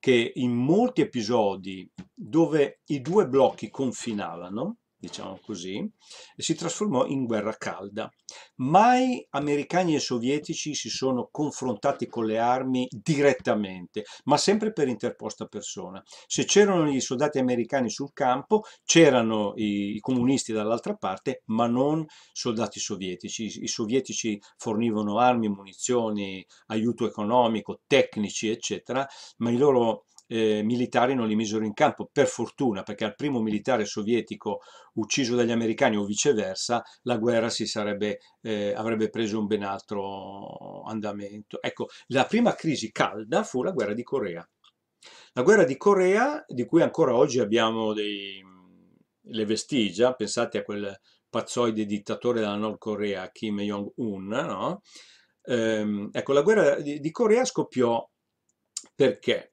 che in molti episodi dove i due blocchi confinavano, diciamo così, e si trasformò in guerra calda. Mai americani e sovietici si sono confrontati con le armi direttamente, ma sempre per interposta persona. Se c'erano i soldati americani sul campo, c'erano i, comunisti dall'altra parte, ma non soldati sovietici. I sovietici fornivano armi, munizioni, aiuto economico, tecnici, eccetera, ma i loro eh, militari non li misero in campo, per fortuna, perché al primo militare sovietico ucciso dagli americani o viceversa, la guerra si sarebbe, eh, avrebbe preso un ben altro andamento. Ecco, la prima crisi calda fu la guerra di Corea. La guerra di Corea, di cui ancora oggi abbiamo dei, le vestigia, pensate a quel pazzoide dittatore della Nord Corea, Kim Jong-un, no? Ehm, ecco, la guerra di Corea scoppiò perché?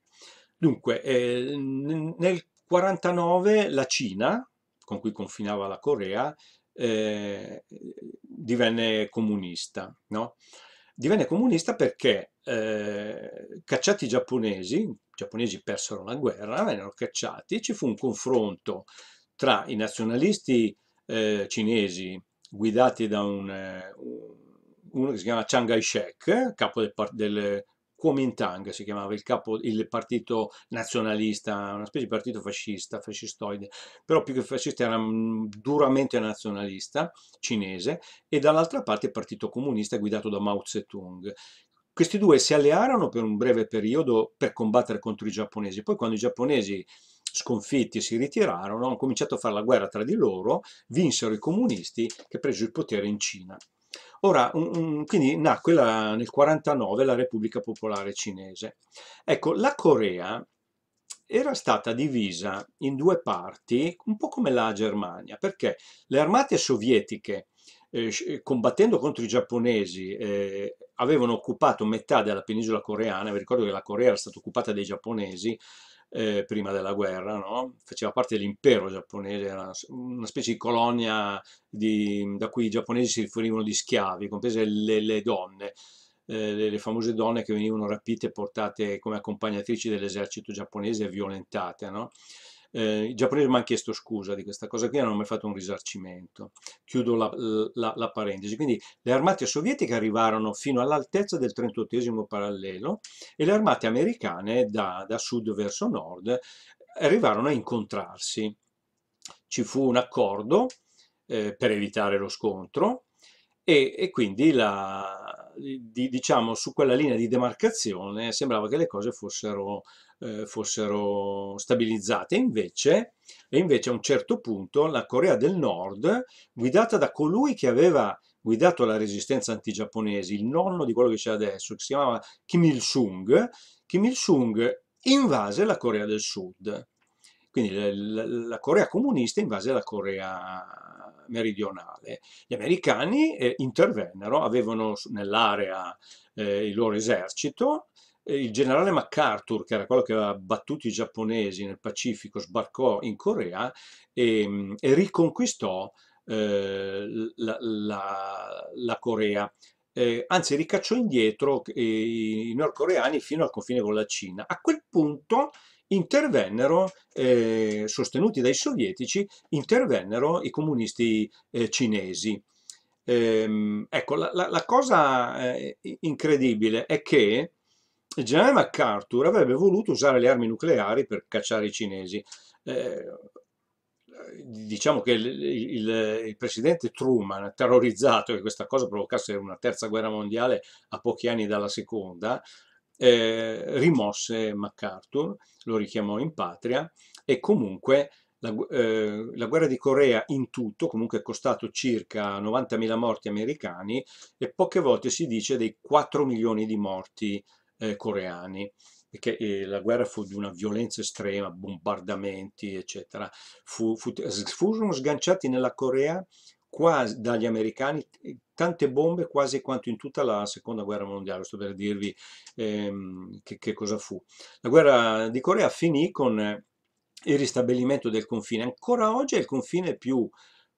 Dunque, eh, nel 49 la Cina, con cui confinava la Corea, eh, divenne comunista. No? Divenne comunista perché eh, cacciati i giapponesi, i giapponesi persero la guerra, vennero cacciati, ci fu un confronto tra i nazionalisti eh, cinesi guidati da eh, un, uno che si chiama Chiang Kai-shek, capo del, del Kuomintang si chiamava il, capo, il partito nazionalista, una specie di partito fascista, fascistoide, però più che fascista era mm, duramente nazionalista cinese, e dall'altra parte il partito comunista guidato da Mao Zedong. Questi due si allearono per un breve periodo per combattere contro i giapponesi, poi quando i giapponesi sconfitti si ritirarono, hanno cominciato a fare la guerra tra di loro, vinsero i comunisti che presero il potere in Cina. Ora, quindi nacque la, nel 49 la Repubblica Popolare Cinese. Ecco, la Corea era stata divisa in due parti, un po' come la Germania, perché le armate sovietiche, eh, eh combattendo contro i giapponesi, eh, avevano occupato metà della penisola coreana, vi ricordo che la Corea era stata occupata dai giapponesi, eh, prima della guerra, no? faceva parte dell'impero giapponese, era una specie di colonia di, da cui i giapponesi si riferivano di schiavi, comprese le, le donne, eh, le, famose donne che venivano rapite e portate come accompagnatrici dell'esercito giapponese e violentate. No? eh, i giapponesi mi hanno chiesto scusa di questa cosa qui, non hanno mai fatto un risarcimento. Chiudo la, la, la parentesi. Quindi le armate sovietiche arrivarono fino all'altezza del 38 parallelo e le armate americane da, da sud verso nord arrivarono a incontrarsi. Ci fu un accordo eh, per evitare lo scontro e, e quindi la, di, diciamo, su quella linea di demarcazione sembrava che le cose fossero, eh, fossero stabilizzate. Invece, e invece a un certo punto la Corea del Nord, guidata da colui che aveva guidato la resistenza antigiapponese, il nonno di quello che c'è adesso, che si chiamava Kim Il-sung, Kim Il-sung invase la Corea del Sud. Quindi la, la, la Corea comunista invase la Corea meridionale. Gli americani eh, intervennero, avevano nell'area eh, il loro esercito, il generale MacArthur, che era quello che aveva battuto i giapponesi nel Pacifico, sbarcò in Corea e, mm, e riconquistò eh, la, la, la, Corea. Eh, anzi, ricacciò indietro eh, i, i nordcoreani fino al confine con la Cina. A quel punto intervennero, eh, sostenuti dai sovietici, intervennero i comunisti eh, cinesi. Ehm, ecco, la, la, la cosa eh, incredibile è che il generale MacArthur avrebbe voluto usare le armi nucleari per cacciare i cinesi. Eh, diciamo che il, il, il presidente Truman, terrorizzato che questa cosa provocasse una terza guerra mondiale a pochi anni dalla seconda, eh, rimosse MacArthur, lo richiamò in patria e comunque la, eh, la, guerra di Corea in tutto comunque è costato circa 90.000 morti americani e poche volte si dice dei 4 milioni di morti eh, coreani perché eh, la guerra fu di una violenza estrema, bombardamenti eccetera fu, fu, furono sganciati nella Corea quasi, dagli americani tante bombe quasi quanto in tutta la seconda guerra mondiale, sto per dirvi ehm, che, che, cosa fu. La guerra di Corea finì con eh, il ristabilimento del confine, ancora oggi è il confine più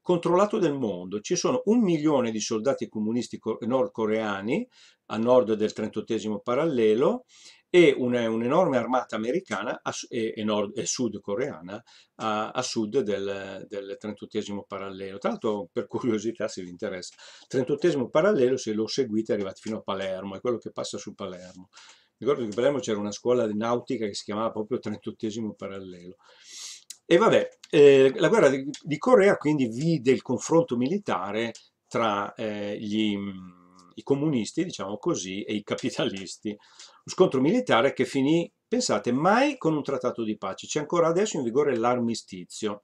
controllato del mondo, ci sono un milione di soldati comunisti nordcoreani a nord del 38 parallelo e un'enorme un armata americana a, e, e, e sudcoreana a, a, sud del, del 38 parallelo. Tra l'altro, per curiosità, se vi interessa, il 38 parallelo, se lo seguite, è arrivato fino a Palermo, è quello che passa su Palermo. Ricordo che a Palermo c'era una scuola di nautica che si chiamava proprio 38 parallelo. E vabbè, eh, la guerra di, di, Corea quindi vide il confronto militare tra eh, gli i comunisti, diciamo così, e i capitalisti. Uno scontro militare che finì, pensate, mai con un trattato di pace. C'è ancora adesso in vigore l'armistizio.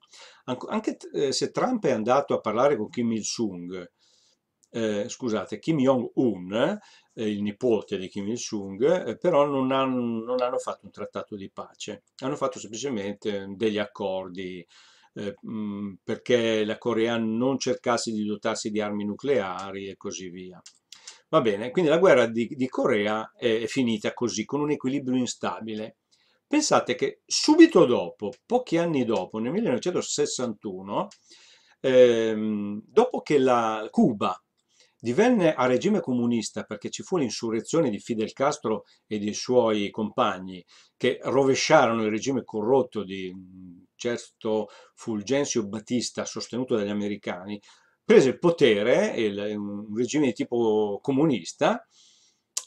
anche eh, se Trump è andato a parlare con Kim Il-sung, eh, scusate, Kim Jong-un, eh, il nipote di Kim Il-sung, eh, però non hanno, non hanno, fatto un trattato di pace, hanno fatto semplicemente degli accordi eh, perché la Corea non cercasse di dotarsi di armi nucleari e così via. Va bene, quindi la guerra di, di Corea è, finita così, con un equilibrio instabile. Pensate che subito dopo, pochi anni dopo, nel 1961, ehm, dopo che la Cuba divenne a regime comunista perché ci fu l'insurrezione di Fidel Castro e dei suoi compagni che rovesciarono il regime corrotto di un certo Fulgencio Batista sostenuto dagli americani, prese il potere, il, un regime di tipo comunista,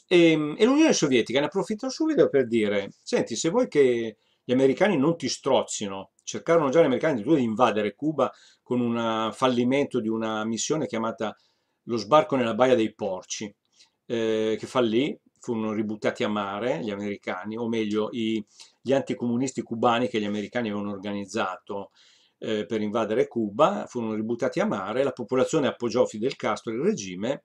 e, ehm, e l'Unione Sovietica ne approfittò subito per dire, senti, se vuoi che gli americani non ti strozzino, cercarono già gli americani di invadere Cuba con un fallimento di una missione chiamata lo sbarco nella Baia dei Porci, eh, che fallì, furono ributtati a mare gli americani, o meglio i, gli anticomunisti cubani che gli americani avevano organizzato eh, per invadere Cuba, furono ributtati a mare, la popolazione appoggiò Fidel Castro e il regime,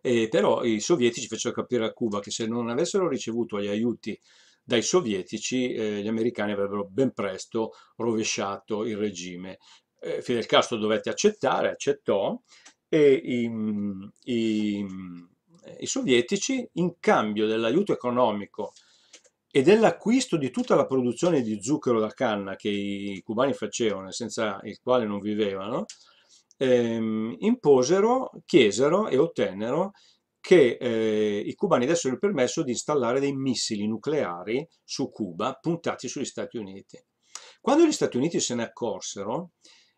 eh, però i sovietici fecero capire a Cuba che se non avessero ricevuto gli aiuti dai sovietici eh, gli americani avrebbero ben presto rovesciato il regime. Eh, Fidel Castro dovette accettare, accettò, e i, mm, i, mm, i sovietici in cambio dell'aiuto economico e dell'acquisto di tutta la produzione di zucchero da canna che i cubani facevano, e senza il quale non vivevano, ehm, imposero, chiesero e ottennero che eh, i cubani dessero il permesso di installare dei missili nucleari su Cuba puntati sugli Stati Uniti. Quando gli Stati Uniti se ne accorsero,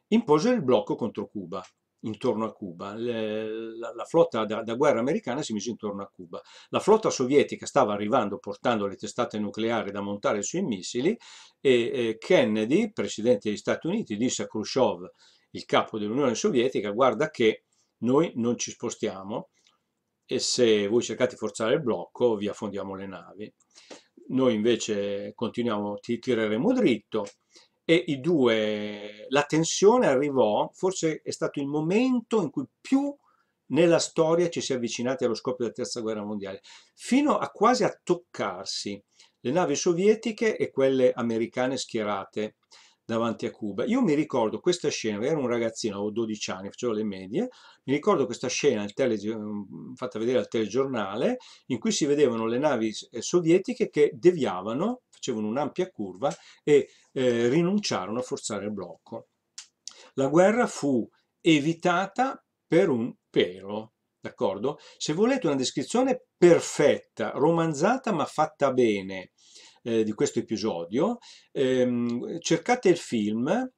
imposero il blocco contro Cuba, intorno a Cuba, Le, la, la, flotta da, da, guerra americana si mise intorno a Cuba, la flotta sovietica stava arrivando portando le testate nucleari da montare sui missili e eh, Kennedy, presidente degli Stati Uniti, disse a Khrushchev, il capo dell'Unione Sovietica, guarda che noi non ci spostiamo e se voi cercate di forzare il blocco vi affondiamo le navi. Noi invece continuiamo, ti tireremo dritto e i due, la tensione arrivò, forse è stato il momento in cui più nella storia ci si è avvicinati allo scoppio della terza guerra mondiale, fino a quasi a toccarsi le navi sovietiche e quelle americane schierate davanti a Cuba. Io mi ricordo questa scena, ero un ragazzino, avevo 12 anni, facevo le medie, mi ricordo questa scena tele, mm, fatta vedere al telegiornale in cui si vedevano le navi eh, sovietiche che deviavano, facevano un'ampia curva e eh, rinunciarono a forzare il blocco. La guerra fu evitata per un pelo, d'accordo? Se volete una descrizione perfetta, romanzata ma fatta bene, eh, di questo episodio, ehm, cercate il film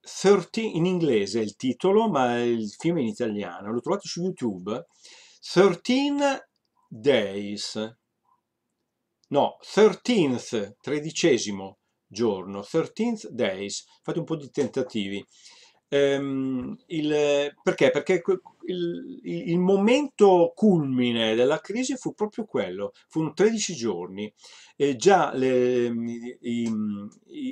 30 in inglese è il titolo, ma il film è in italiano, lo trovate su YouTube, 13 Days, no, 13th, tredicesimo giorno, 13th Days, fate un po' di tentativi. Ehm, il, perché? Perché il, il, momento culmine della crisi fu proprio quello, furono 13 giorni e già le, mm, i,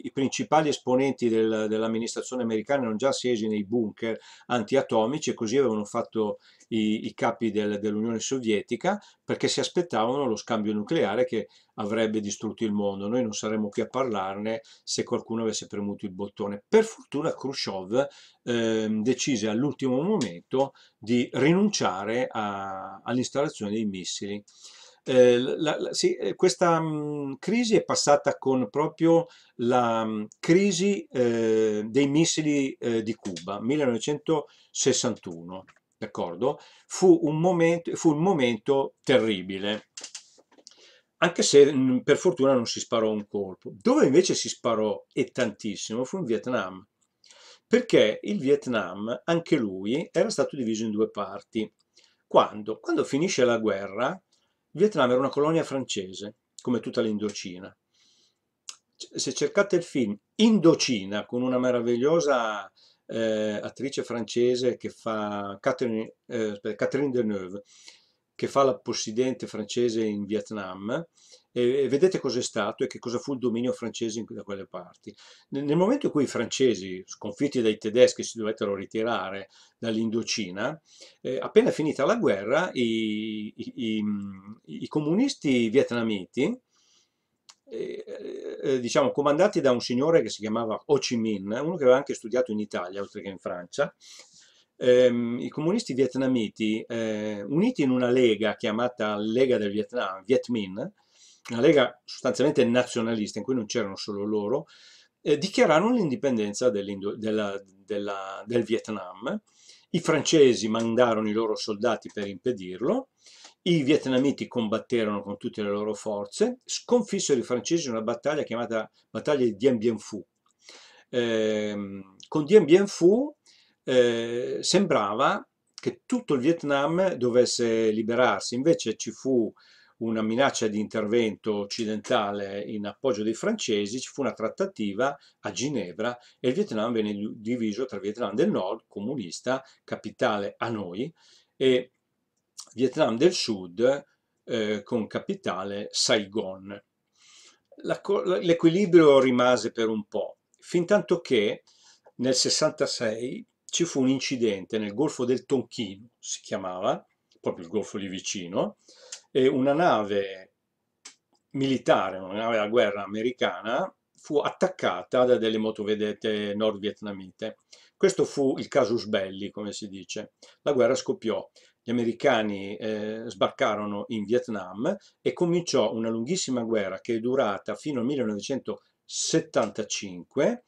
i, principali esponenti del, dell'amministrazione americana erano già siesi nei bunker antiatomici e così avevano fatto i, i capi del, dell'Unione Sovietica perché si aspettavano lo scambio nucleare che avrebbe distrutto il mondo. Noi non saremmo qui a parlarne se qualcuno avesse premuto il bottone. Per fortuna Khrushchev Ehm, decise all'ultimo momento di rinunciare all'installazione dei missili. Eh, la, la, sì, eh, questa mh, mm, crisi è passata con proprio la mh, mm, crisi eh, dei missili eh, di Cuba, 1961, d'accordo? Fu, un momento, fu un momento terribile, anche se mh, mm, per fortuna non si sparò un colpo. Dove invece si sparò, e tantissimo, fu in Vietnam perché il Vietnam, anche lui, era stato diviso in due parti. Quando? Quando finisce la guerra, il Vietnam era una colonia francese, come tutta l'Indocina. Se cercate il film Indocina, con una meravigliosa eh, attrice francese che fa Catherine, eh, Catherine Deneuve, che fa la possidente francese in Vietnam, e vedete cos'è stato e che cosa fu il dominio francese da quelle parti. Nel momento in cui i francesi, sconfitti dai tedeschi, si dovettero ritirare dall'Indocina, eh, appena finita la guerra, i, i, i, mm, i comunisti vietnamiti, eh, eh, eh, diciamo comandati da un signore che si chiamava Ho Chi Minh, uno che aveva anche studiato in Italia oltre che in Francia, ehm, i comunisti vietnamiti eh, uniti in una lega chiamata Lega del Vietnam, Viet Minh, una lega sostanzialmente nazionalista in cui non c'erano solo loro, eh, dichiararono l'indipendenza del Vietnam. I francesi mandarono i loro soldati per impedirlo, i vietnamiti combatterono con tutte le loro forze, sconfissero i francesi in una battaglia chiamata battaglia di Dien Bien Phu. Eh, con Dien Bien Phu eh, sembrava che tutto il Vietnam dovesse liberarsi, invece ci fu una minaccia di intervento occidentale in appoggio dei francesi, ci fu una trattativa a Ginevra e il Vietnam venne diviso tra Vietnam del Nord, comunista, capitale Hanoi, e Vietnam del Sud eh, con capitale Saigon. L'equilibrio rimase per un po', fin tanto che nel 66 ci fu un incidente nel Golfo del Tonchino, si chiamava, proprio il Golfo lì vicino, una nave militare, una nave da guerra americana, fu attaccata da delle motovedette nordvietnamite. Questo fu il casus belli, come si dice. La guerra scoppiò. Gli americani eh, sbarcarono in Vietnam e cominciò una lunghissima guerra che è durata fino al 1975,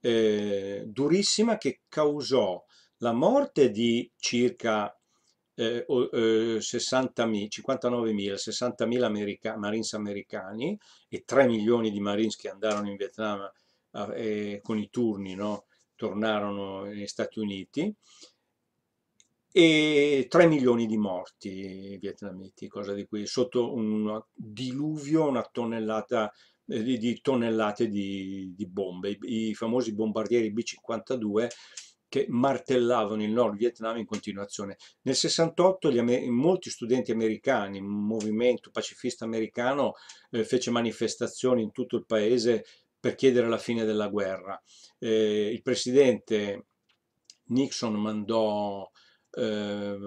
eh, durissima, che causò la morte di circa 59.000, eh, 60.000 eh, america, Marines americani e 3 milioni di Marines che andarono in Vietnam eh, con i turni, no? tornarono negli Stati Uniti e 3 milioni di morti vietnamiti, cosa di cui sotto un diluvio, una tonnellata eh, di, di tonnellate di, di bombe. I, I famosi bombardieri B-52 che martellavano il Nord Vietnam in continuazione. Nel 68 molti studenti americani, un movimento pacifista americano eh, fece manifestazioni in tutto il paese per chiedere la fine della guerra. Eh, il presidente Nixon mandò eh,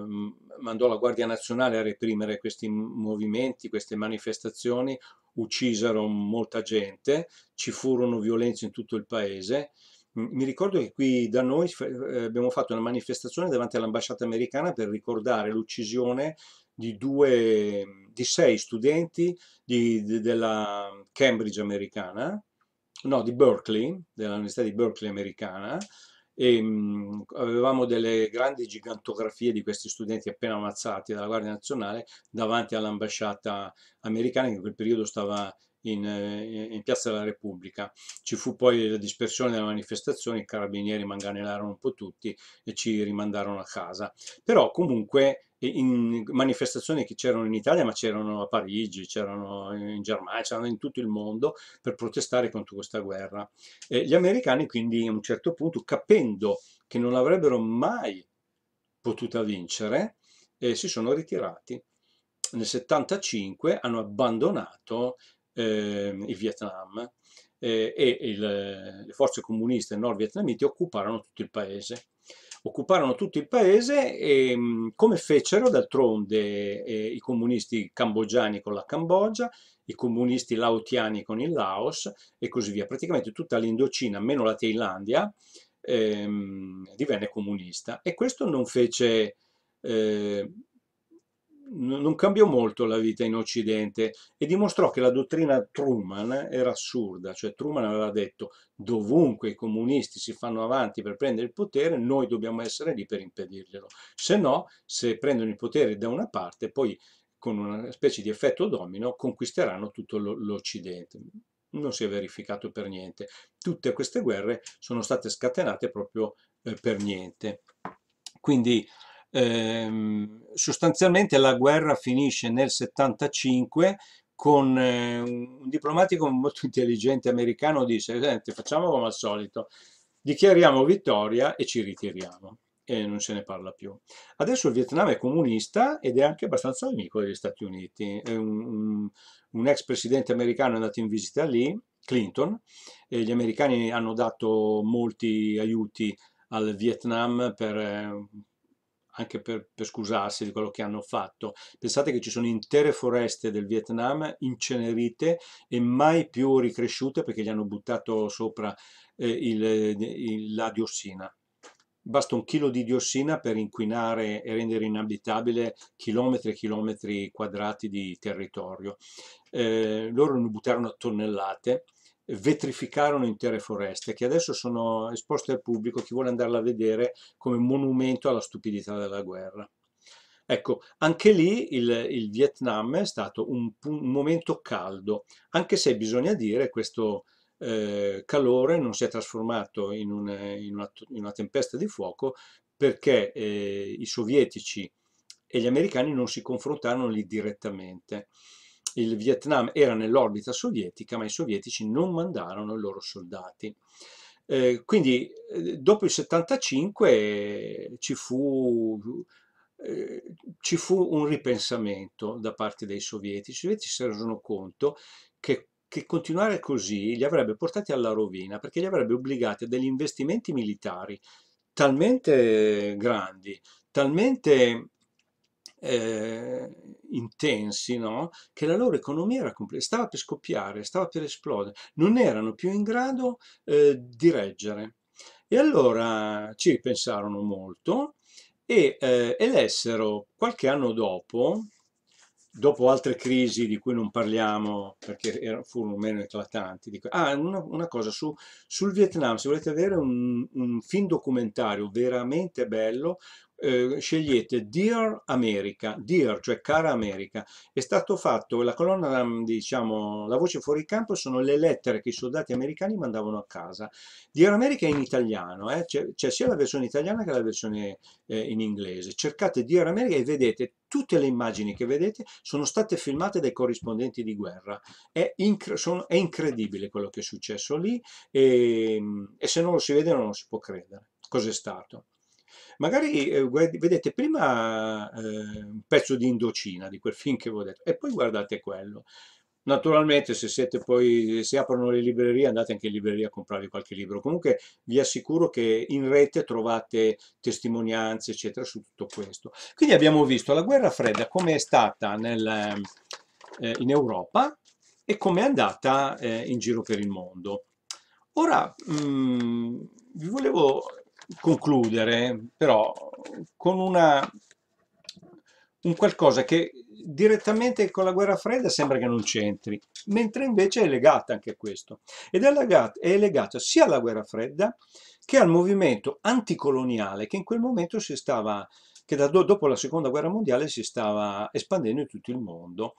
mandò la Guardia Nazionale a reprimere questi movimenti, queste manifestazioni, uccisero molta gente, ci furono violenze in tutto il paese mi ricordo che qui da noi eh, abbiamo fatto una manifestazione davanti all'ambasciata americana per ricordare l'uccisione di, due, di sei studenti di, di, della Cambridge americana, no, di Berkeley, dell'Università di Berkeley americana, e mm, avevamo delle grandi gigantografie di questi studenti appena ammazzati dalla Guardia Nazionale davanti all'ambasciata americana che in quel periodo stava in, eh, in, Piazza della Repubblica. Ci fu poi la dispersione della manifestazione, i carabinieri manganellarono un po' tutti e ci rimandarono a casa. Però comunque eh, in manifestazioni che c'erano in Italia, ma c'erano a Parigi, c'erano in Germania, c'erano in tutto il mondo per protestare contro questa guerra. E eh, gli americani quindi a un certo punto, capendo che non avrebbero mai potuta vincere, eh, si sono ritirati nel 75 hanno abbandonato eh, il Vietnam eh, e il, le forze comuniste nord-vietnamite occuparono tutto il paese. Occuparono tutto il paese e ehm, come fecero d'altronde eh, i comunisti cambogiani con la Cambogia, i comunisti laotiani con il Laos e così via. Praticamente tutta l'Indocina, meno la Thailandia, ehm, divenne comunista e questo non fece... Eh, non cambiò molto la vita in Occidente e dimostrò che la dottrina Truman era assurda, cioè Truman aveva detto dovunque i comunisti si fanno avanti per prendere il potere, noi dobbiamo essere lì per impedirglielo, se no, se prendono il potere da una parte, poi con una specie di effetto domino conquisteranno tutto l'Occidente. Non si è verificato per niente. Tutte queste guerre sono state scatenate proprio eh, per niente. Quindi eh, sostanzialmente la guerra finisce nel 75 con eh, un diplomatico molto intelligente americano dice senti facciamo come al solito, dichiariamo vittoria e ci ritiriamo e non se ne parla più. Adesso il Vietnam è comunista ed è anche abbastanza amico degli Stati Uniti. Un, un, un, ex presidente americano è andato in visita lì, Clinton, e gli americani hanno dato molti aiuti al Vietnam per eh, anche per, per, scusarsi di quello che hanno fatto. Pensate che ci sono intere foreste del Vietnam incenerite e mai più ricresciute perché gli hanno buttato sopra eh, il, il, la diossina. Basta un chilo di diossina per inquinare e rendere inabitabile chilometri e chilometri quadrati di territorio. Eh, loro ne buttarono tonnellate vetrificarono intere foreste che adesso sono esposte al pubblico, chi vuole andarla a vedere come monumento alla stupidità della guerra. Ecco, anche lì il, il Vietnam è stato un, un, momento caldo, anche se bisogna dire che questo eh, calore non si è trasformato in, un, in, una, in una, tempesta di fuoco perché eh, i sovietici e gli americani non si confrontarono lì direttamente il Vietnam era nell'orbita sovietica, ma i sovietici non mandarono i loro soldati. Eh, quindi eh, dopo il 75 eh, ci fu, eh, ci fu, un ripensamento da parte dei sovietici. I sovietici si resero conto che, che continuare così li avrebbe portati alla rovina, perché li avrebbe obbligati a degli investimenti militari talmente grandi, talmente eh, intensi, no? che la loro economia era completa, stava per scoppiare, stava per esplodere, non erano più in grado eh, di reggere. E allora ci ripensarono molto e eh, elessero qualche anno dopo, dopo altre crisi di cui non parliamo perché erano, furono meno eclatanti, dico, ah, una, una cosa su, sul Vietnam, se volete avere un, un, film documentario veramente bello, eh, scegliete Dear America, Dear, cioè cara America, è stato fatto, la colonna, diciamo, la voce fuori campo sono le lettere che i soldati americani mandavano a casa. Dear America è in italiano, eh? c'è sia la versione italiana che la versione eh, in inglese. Cercate Dear America e vedete tutte le immagini che vedete sono state filmate dai corrispondenti di guerra. È, inc sono, è incredibile quello che è successo lì e, ehm, e se non lo si vede non lo si può credere. Cos'è stato? Magari eh, vedete prima eh, un pezzo di Indocina, di quel film che vi ho detto, e poi guardate quello. Naturalmente se siete poi, se aprono le librerie andate anche in libreria a comprarvi qualche libro. Comunque vi assicuro che in rete trovate testimonianze eccetera su tutto questo. Quindi abbiamo visto la guerra fredda come è stata nel, eh, in Europa e come è andata eh, in giro per il mondo. Ora mh, mm, vi volevo concludere però con una, un qualcosa che direttamente con la guerra fredda sembra che non c'entri, mentre invece è legata anche a questo. Ed è legata, è legata sia alla guerra fredda che al movimento anticoloniale che in quel momento si stava che da, dopo la seconda guerra mondiale si stava espandendo in tutto il mondo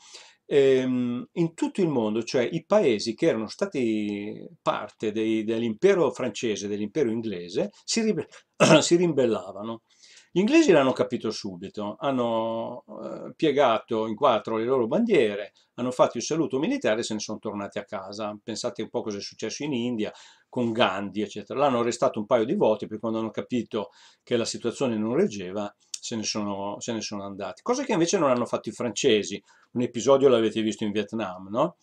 ehm, in tutto il mondo, cioè i paesi che erano stati parte dell'impero francese, dell'impero inglese, si, ribe si ribellavano. Gli inglesi l'hanno capito subito, hanno eh, piegato in quattro le loro bandiere, hanno fatto il saluto militare e se ne sono tornati a casa. Pensate un po' cosa è successo in India con Gandhi, eccetera. L'hanno arrestato un paio di volte, perché quando hanno capito che la situazione non reggeva, se ne, sono, se ne sono andati. Cosa che invece non hanno fatto i francesi. Un episodio l'avete visto in Vietnam, no?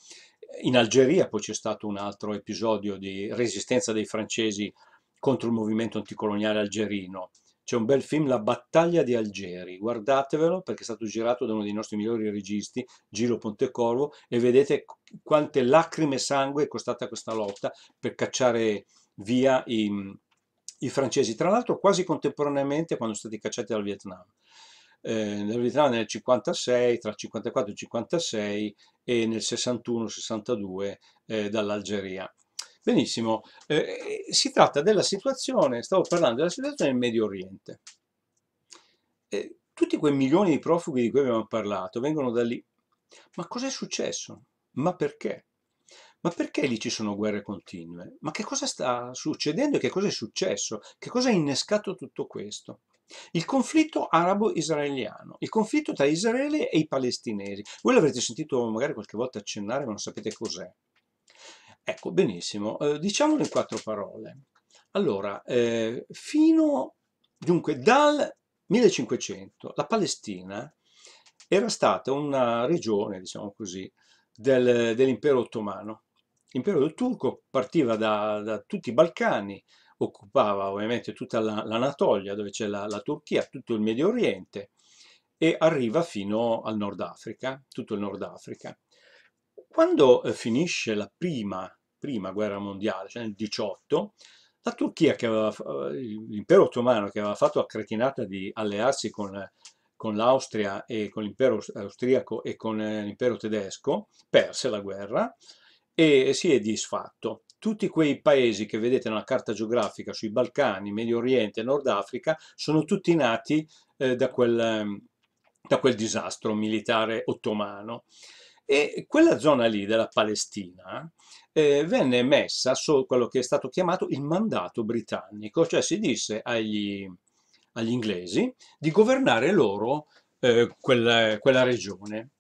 In Algeria poi c'è stato un altro episodio di resistenza dei francesi contro il movimento anticoloniale algerino. C'è un bel film, La battaglia di Algeri, guardatevelo perché è stato girato da uno dei nostri migliori registi, Giro Pontecorvo, e vedete quante lacrime e sangue è costata questa lotta per cacciare via i, i francesi, tra l'altro quasi contemporaneamente quando sono stati cacciati dal Vietnam. Eh, nel Vietnam nel 56, tra il 54 e il 56 e nel 61-62 eh, dall'Algeria. Benissimo, eh, si tratta della situazione, stavo parlando della situazione nel Medio Oriente. Eh, tutti quei milioni di profughi di cui abbiamo parlato vengono da lì. Ma cos'è successo? Ma perché? Ma perché lì ci sono guerre continue? Ma che cosa sta succedendo e che cosa è successo? Che cosa ha innescato tutto questo? Il conflitto arabo-israeliano, il conflitto tra Israele e i palestinesi. Voi l'avrete sentito magari qualche volta accennare, ma non sapete cos'è. Ecco, benissimo, eh, diciamolo in quattro parole. Allora, eh, fino, dunque, dal 1500 la Palestina era stata una regione, diciamo così, del, dell'impero ottomano l'impero turco partiva da, da, tutti i Balcani, occupava ovviamente tutta l'Anatolia, dove c'è la, la, Turchia, tutto il Medio Oriente, e arriva fino al Nord Africa, tutto il Nord Africa. Quando eh, finisce la prima, prima guerra mondiale, cioè nel 18, la Turchia, eh, l'impero ottomano, che aveva fatto la cretinata di allearsi con, con l'Austria e con l'impero austriaco e con eh, l'impero tedesco, perse la guerra, e si è disfatto. Tutti quei paesi che vedete nella carta geografica sui Balcani, Medio Oriente, e Nord Africa, sono tutti nati eh, da, quel, ehm, da quel disastro militare ottomano. E quella zona lì della Palestina eh, venne messa sotto quello che è stato chiamato il mandato britannico, cioè si disse agli, agli inglesi di governare loro eh, quella, quella regione.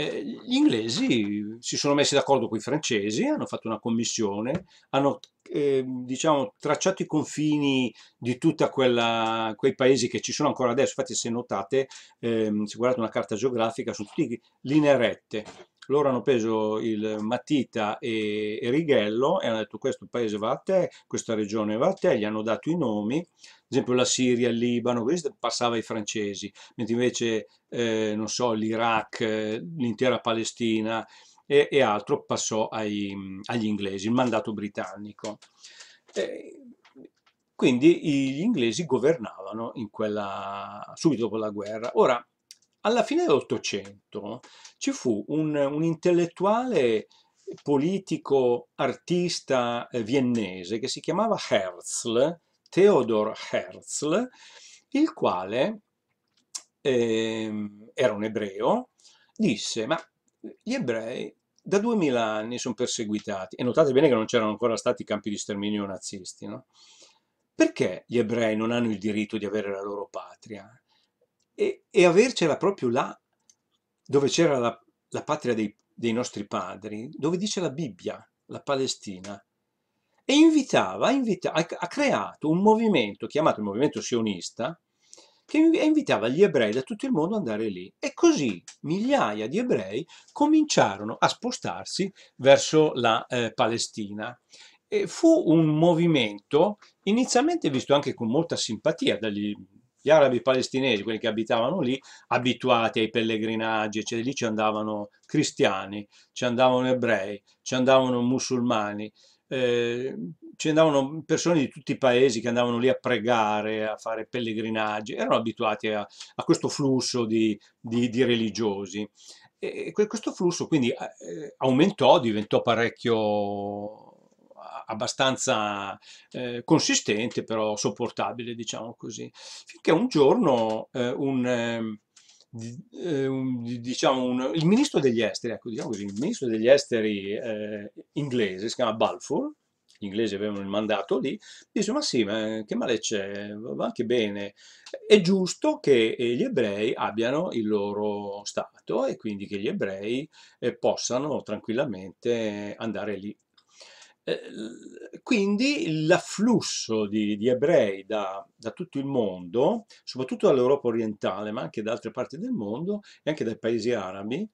Eh, gli inglesi si sono messi d'accordo con i francesi, hanno fatto una commissione, hanno eh, diciamo, tracciato i confini di tutti quei paesi che ci sono ancora adesso. Infatti, se notate, ehm, se guardate una carta geografica, sono tutte linee rette loro hanno preso il Matita e, Righello e hanno detto questo paese va a te, questa regione va a te, gli hanno dato i nomi, ad esempio la Siria, il Libano, questo passava ai francesi, mentre invece, eh, non so, l'Iraq, eh, l'intera Palestina e, e altro passò ai, agli inglesi, il mandato britannico. Eh, quindi gli inglesi governavano quella, subito dopo la guerra. Ora, alla fine dell'Ottocento ci fu un, un intellettuale politico artista eh, viennese che si chiamava Herzl, Theodor Herzl, il quale eh, era un ebreo, disse ma gli ebrei da duemila anni sono perseguitati e notate bene che non c'erano ancora stati campi di sterminio nazisti, no? Perché gli ebrei non hanno il diritto di avere la loro patria? e, e avercela proprio là dove c'era la, la patria dei, dei nostri padri, dove dice la Bibbia, la Palestina, e invitava, invita, ha creato un movimento chiamato il movimento sionista che invitava gli ebrei da tutto il mondo ad andare lì e così migliaia di ebrei cominciarono a spostarsi verso la eh, Palestina. E fu un movimento inizialmente visto anche con molta simpatia dagli, gli arabi palestinesi, quelli che abitavano lì, abituati ai pellegrinaggi, cioè lì ci andavano cristiani, ci andavano ebrei, ci andavano musulmani, eh, ci andavano persone di tutti i paesi che andavano lì a pregare, a fare pellegrinaggi, erano abituati a, a questo flusso di, di, di religiosi. E questo flusso quindi eh, aumentò, diventò parecchio abbastanza eh, consistente, però sopportabile, diciamo così. Finché un giorno eh, un, ehm, eh, un, diciamo un, il ministro degli esteri, ecco, diciamo così, il ministro degli esteri eh, inglese, si chiama Balfour, gli inglesi avevano il mandato lì, dice ma sì, ma che male c'è, va anche bene, è giusto che eh, gli ebrei abbiano il loro Stato e quindi che gli ebrei eh, possano tranquillamente andare lì eh, quindi l'afflusso di, di ebrei da, da, tutto il mondo, soprattutto dall'Europa orientale, ma anche da altre parti del mondo e anche dai paesi arabi,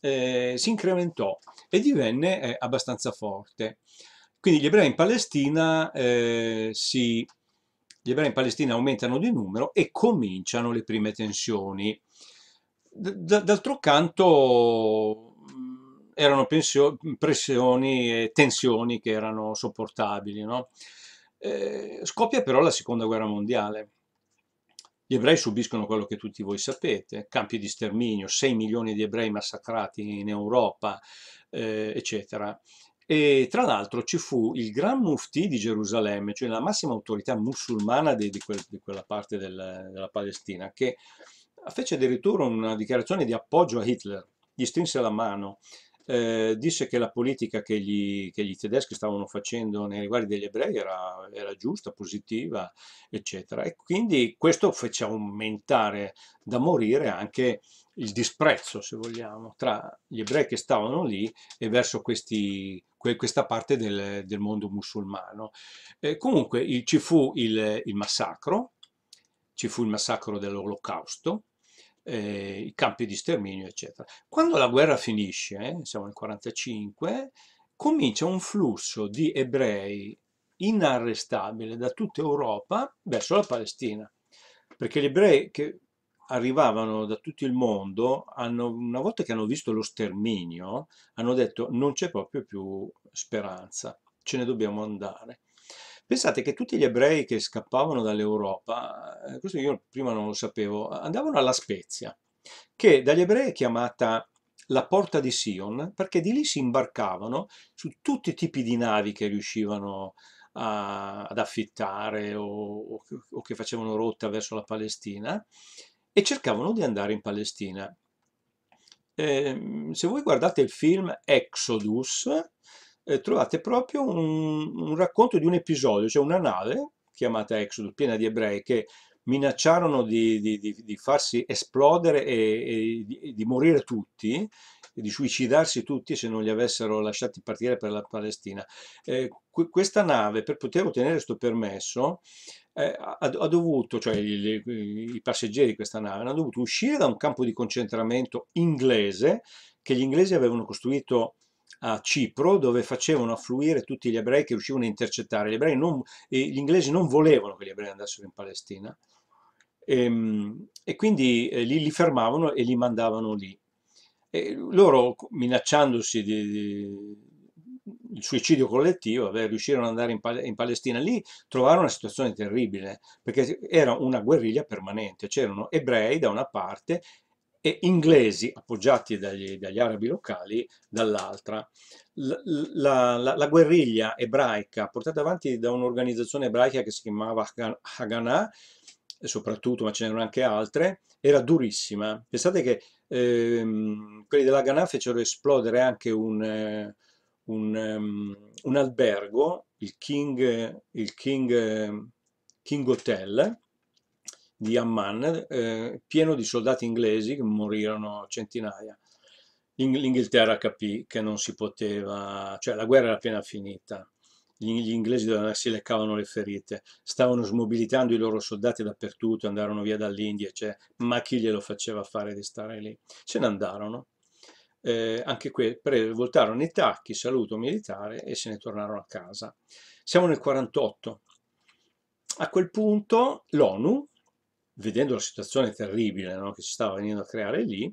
eh, si incrementò e divenne eh, abbastanza forte. Quindi gli ebrei in Palestina eh, si gli ebrei in Palestina aumentano di numero e cominciano le prime tensioni. D'altro canto erano pensio, pressioni e tensioni che erano sopportabili. No? Eh, scoppia però la seconda guerra mondiale. Gli ebrei subiscono quello che tutti voi sapete, campi di sterminio, 6 milioni di ebrei massacrati in Europa, eh, eccetera. E tra l'altro ci fu il Gran Mufti di Gerusalemme, cioè la massima autorità musulmana di, di, quel, di quella parte del, della Palestina, che fece addirittura una dichiarazione di appoggio a Hitler, gli strinse la mano eh, disse che la politica che gli, che gli, tedeschi stavano facendo nei riguardi degli ebrei era, era giusta, positiva, eccetera. E quindi questo fece aumentare da morire anche il disprezzo, se vogliamo, tra gli ebrei che stavano lì e verso questi, que, questa parte del, del mondo musulmano. Eh, comunque il, ci fu il, il massacro, ci fu il massacro dell'Olocausto, eh, i campi di sterminio, eccetera. Quando la guerra finisce, eh, siamo nel 1945, comincia un flusso di ebrei inarrestabile da tutta Europa verso la Palestina, perché gli ebrei che arrivavano da tutto il mondo, hanno, una volta che hanno visto lo sterminio, hanno detto non c'è proprio più speranza, ce ne dobbiamo andare. Pensate che tutti gli ebrei che scappavano dall'Europa, eh, questo io prima non lo sapevo, andavano alla Spezia, che dagli ebrei è chiamata la porta di Sion, perché di lì si imbarcavano su tutti i tipi di navi che riuscivano a, ad affittare o, o che facevano rotta verso la Palestina e cercavano di andare in Palestina. Eh, se voi guardate il film Exodus, eh, trovate proprio un, un, racconto di un episodio, cioè una nave chiamata Exodus, piena di ebrei, che minacciarono di, di, di, di farsi esplodere e, e di, morire tutti, di suicidarsi tutti se non li avessero lasciati partire per la Palestina. Eh, questa nave, per poter ottenere questo permesso, eh, ha, ha, dovuto, cioè i, i passeggeri di questa nave, hanno dovuto uscire da un campo di concentramento inglese che gli inglesi avevano costruito a Cipro dove facevano affluire tutti gli ebrei che riuscivano a intercettare. Gli, ebrei non, gli inglesi non volevano che gli ebrei andassero in Palestina e, ehm, e quindi eh, li, li, fermavano e li mandavano lì. E loro minacciandosi di, di il suicidio collettivo, beh, riuscirono ad andare in, Pal in, Palestina. Lì trovarono una situazione terribile, perché era una guerriglia permanente, c'erano ebrei da una parte e inglesi appoggiati dagli, dagli arabi locali dall'altra. La, la, la, guerriglia ebraica portata avanti da un'organizzazione ebraica che si chiamava Haganah, soprattutto, ma ce n'erano anche altre, era durissima. Pensate che ehm, quelli della Haganah fecero esplodere anche un, eh, un, um, un albergo, il King, il King, King Hotel, di Amman, eh, pieno di soldati inglesi che morirono centinaia. L'Inghilterra capì che non si poteva, cioè la guerra era appena finita, gli inglesi si leccavano le ferite, stavano smobilitando i loro soldati dappertutto, andarono via dall'India, cioè, ma chi glielo faceva fare di stare lì? Se ne andarono, eh, anche qui voltarono i tacchi, saluto militare e se ne tornarono a casa. Siamo nel 48. A quel punto l'ONU vedendo la situazione terribile no, che si stava venendo a creare lì,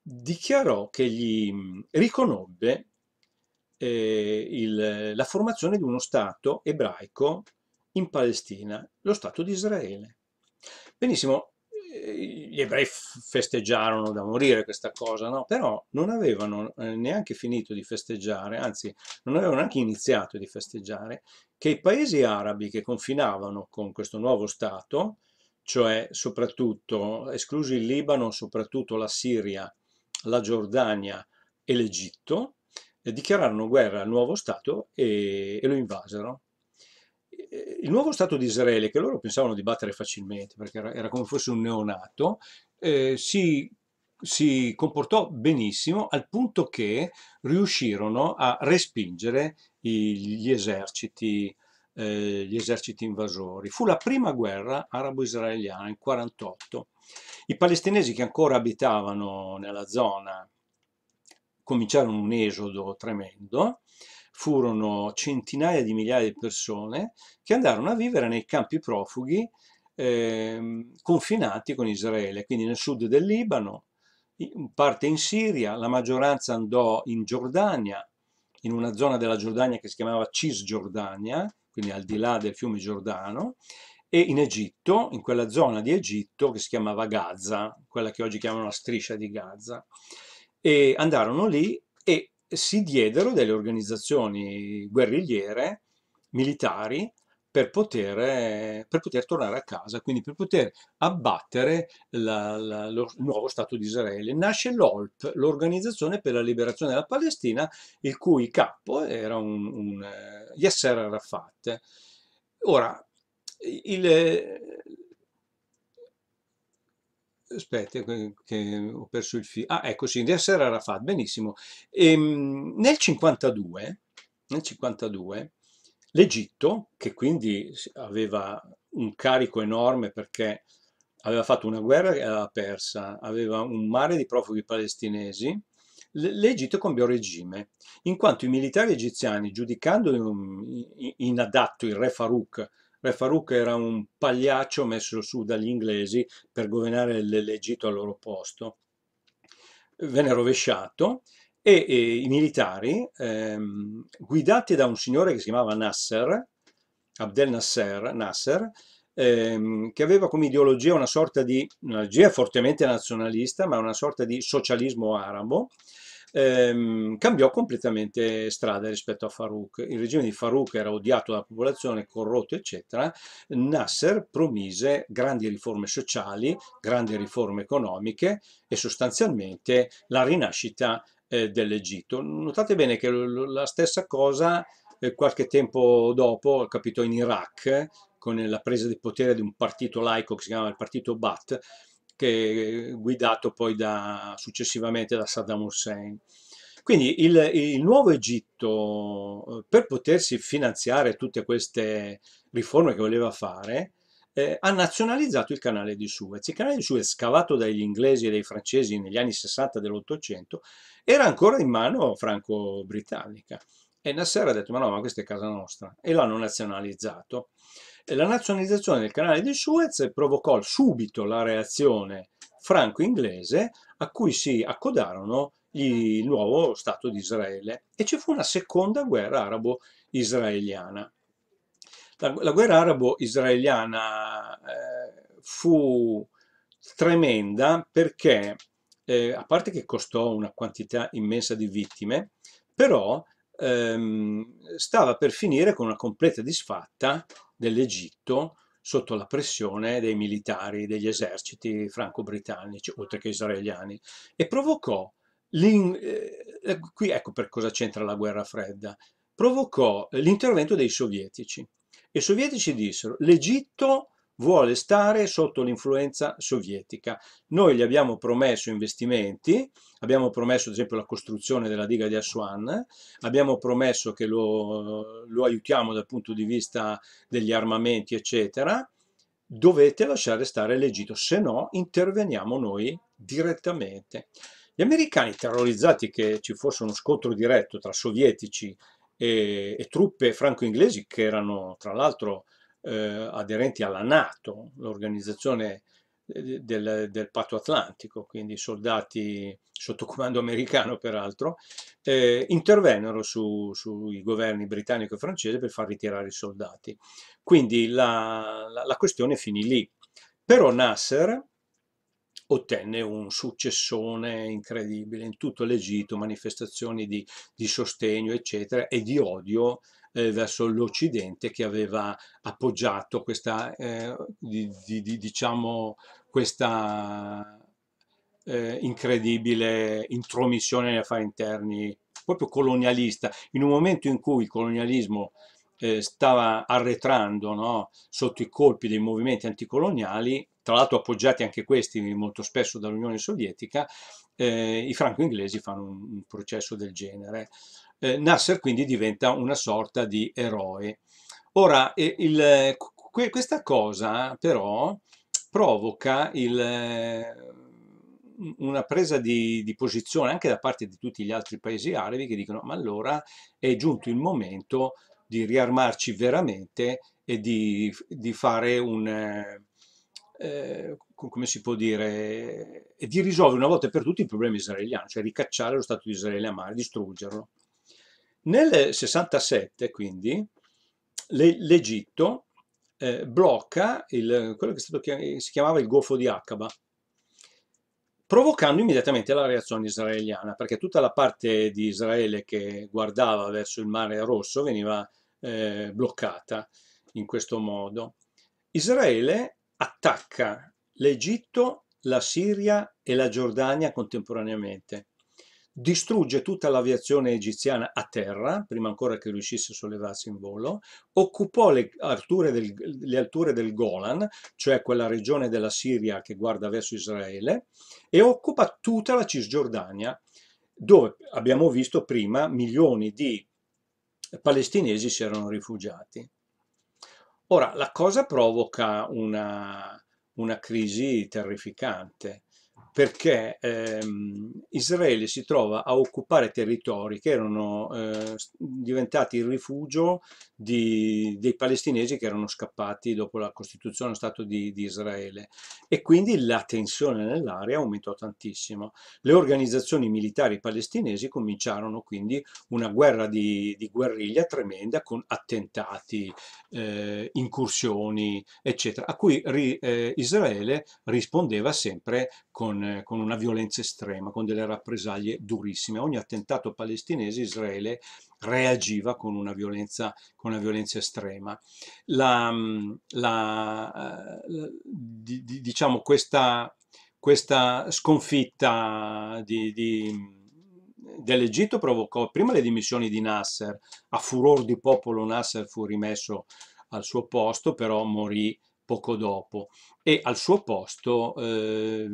dichiarò che gli mm, riconobbe eh, il, la formazione di uno Stato ebraico in Palestina, lo Stato di Israele. Benissimo, eh, gli ebrei festeggiarono da morire questa cosa, no? però non avevano eh, neanche finito di festeggiare, anzi non avevano neanche iniziato di festeggiare, che i paesi arabi che confinavano con questo nuovo Stato cioè soprattutto, esclusi il Libano, soprattutto la Siria, la Giordania e l'Egitto, eh, dichiararono guerra al nuovo Stato e, e lo invasero. Eh, il nuovo Stato di Israele, che loro pensavano di battere facilmente, perché era, era come fosse un neonato, eh, si, si comportò benissimo al punto che riuscirono a respingere gli eserciti eh, gli eserciti invasori. Fu la prima guerra arabo-israeliana nel 1948. I palestinesi che ancora abitavano nella zona cominciarono un esodo tremendo, furono centinaia di migliaia di persone che andarono a vivere nei campi profughi eh, confinati con Israele, quindi nel sud del Libano, in parte in Siria, la maggioranza andò in Giordania, in una zona della Giordania che si chiamava Cisgiordania, quindi al di là del fiume Giordano, e in Egitto, in quella zona di Egitto che si chiamava Gaza, quella che oggi chiamano la striscia di Gaza, e andarono lì e si diedero delle organizzazioni guerrigliere, militari, per poter, per poter, tornare a casa, quindi per poter abbattere la, la, lo, il nuovo Stato di Israele. Nasce l'OLP, l'Organizzazione per la Liberazione della Palestina, il cui capo era un, un eh, Yasser Arafat. Ora, il... Eh, aspetta, che ho perso il filo. Ah, ecco, sì, Yasser Arafat, benissimo. E, ehm, nel 52, nel 52 L'Egitto, che quindi aveva un carico enorme perché aveva fatto una guerra e l'aveva persa, aveva un mare di profughi palestinesi, l'Egitto cambiò regime, in quanto i militari egiziani, giudicando inadatto il re Farouk, re Farouk era un pagliaccio messo su dagli inglesi per governare l'Egitto al loro posto, venne rovesciato e, e i militari, ehm, guidati da un signore che si chiamava Nasser, Abdel Nasser, Nasser ehm, che aveva come ideologia una sorta di, un'ideologia fortemente nazionalista, ma una sorta di socialismo arabo, ehm, cambiò completamente strada rispetto a Farouk. Il regime di Farouk era odiato dalla popolazione, corrotto, eccetera. Nasser promise grandi riforme sociali, grandi riforme economiche e sostanzialmente la rinascita eh, dell'Egitto. Notate bene che la stessa cosa eh, qualche tempo dopo capitò in Iraq con la presa di potere di un partito laico che si chiama il partito Ba'ath, che eh, guidato poi da, successivamente da Saddam Hussein. Quindi il, il, nuovo Egitto, eh, per potersi finanziare tutte queste riforme che voleva fare, eh, ha nazionalizzato il canale di Suez. Il canale di Suez, scavato dagli inglesi e dai francesi negli anni 60 dell'Ottocento, era ancora in mano franco-britannica. E Nasser ha detto, ma no, ma questa è casa nostra, e l'hanno nazionalizzato. E la nazionalizzazione del canale di Suez provocò subito la reazione franco-inglese a cui si accodarono il nuovo Stato di Israele e ci fu una seconda guerra arabo-israeliana. La, la, guerra arabo-israeliana eh, fu tremenda perché eh, a parte che costò una quantità immensa di vittime, però ehm, stava per finire con una completa disfatta dell'Egitto sotto la pressione dei militari, degli eserciti franco-britannici, oltre che israeliani, e provocò, eh, ecco, qui ecco per cosa c'entra la guerra fredda, provocò l'intervento dei sovietici. I sovietici dissero, l'Egitto vuole stare sotto l'influenza sovietica. Noi gli abbiamo promesso investimenti, abbiamo promesso ad esempio la costruzione della diga di Aswan, abbiamo promesso che lo, lo aiutiamo dal punto di vista degli armamenti, eccetera, dovete lasciare stare l'Egitto, se no interveniamo noi direttamente. Gli americani, terrorizzati che ci fosse uno scontro diretto tra sovietici e, e truppe franco-inglesi, che erano tra l'altro eh, aderenti alla Nato, l'organizzazione eh, del, del, patto atlantico, quindi soldati sotto comando americano peraltro, eh, intervennero su, sui governi britannico e francese per far ritirare i soldati. Quindi la, la, la questione finì lì. Però Nasser ottenne un successone incredibile in tutto l'Egitto, manifestazioni di, di sostegno, eccetera, e di odio eh, verso l'Occidente che aveva appoggiato questa, eh, di, di, diciamo, questa eh, incredibile intromissione negli affari interni, proprio colonialista, in un momento in cui il colonialismo eh, stava arretrando no? sotto i colpi dei movimenti anticoloniali, tra l'altro appoggiati anche questi molto spesso dall'Unione Sovietica, eh, i franco-inglesi fanno un, un, processo del genere eh, Nasser quindi diventa una sorta di eroe. Ora, eh, il, que, questa cosa però provoca il una presa di, di, posizione anche da parte di tutti gli altri paesi arabi che dicono ma allora è giunto il momento di riarmarci veramente e di, di fare un, eh, come si può dire, e di risolvere una volta per tutti il problema israeliano, cioè ricacciare lo Stato di Israele a mare, distruggerlo. Nel 67, quindi, l'Egitto eh, blocca il, quello che stato, eh, si chiamava il Golfo di Aqaba, provocando immediatamente la reazione israeliana, perché tutta la parte di Israele che guardava verso il mare rosso veniva eh, bloccata in questo modo. Israele attacca l'Egitto, la Siria e la Giordania contemporaneamente distrugge tutta l'aviazione egiziana a terra, prima ancora che riuscisse a sollevarsi in volo, occupò le alture, del, le alture del Golan, cioè quella regione della Siria che guarda verso Israele, e occupa tutta la Cisgiordania, dove abbiamo visto prima milioni di palestinesi si erano rifugiati. Ora, la cosa provoca una, una crisi terrificante perché ehm, Israele si trova a occupare territori che erano eh, diventati il rifugio di, dei palestinesi che erano scappati dopo la costituzione dello Stato di, di Israele e quindi la tensione nell'area aumentò tantissimo. Le organizzazioni militari palestinesi cominciarono quindi una guerra di, di guerriglia tremenda con attentati, eh, incursioni, eccetera, a cui ri, eh, Israele rispondeva sempre con, eh, con una violenza estrema, con delle rappresaglie durissime. Ogni attentato palestinese Israele reagiva con una violenza, con una violenza estrema. La, la, eh, di, di, diciamo questa, questa sconfitta dell'Egitto provocò prima le dimissioni di Nasser, a furor di popolo Nasser fu rimesso al suo posto, però morì poco dopo e al suo posto eh,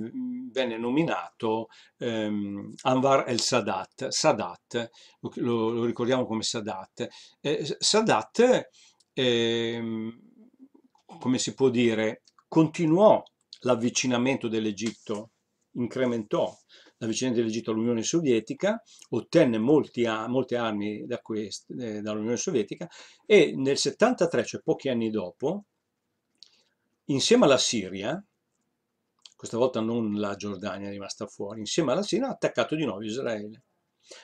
venne nominato ehm, Anwar el Sadat, Sadat lo, lo ricordiamo come Sadat. Eh, Sadat, eh, come si può dire, continuò l'avvicinamento dell'Egitto, incrementò l'avvicinamento dell'Egitto all'Unione Sovietica, ottenne molti, molte armi da quest, eh, dall'Unione Sovietica e nel 73, cioè pochi anni dopo, insieme alla Siria, questa volta non la Giordania è rimasta fuori, insieme alla Siria ha attaccato di nuovo Israele.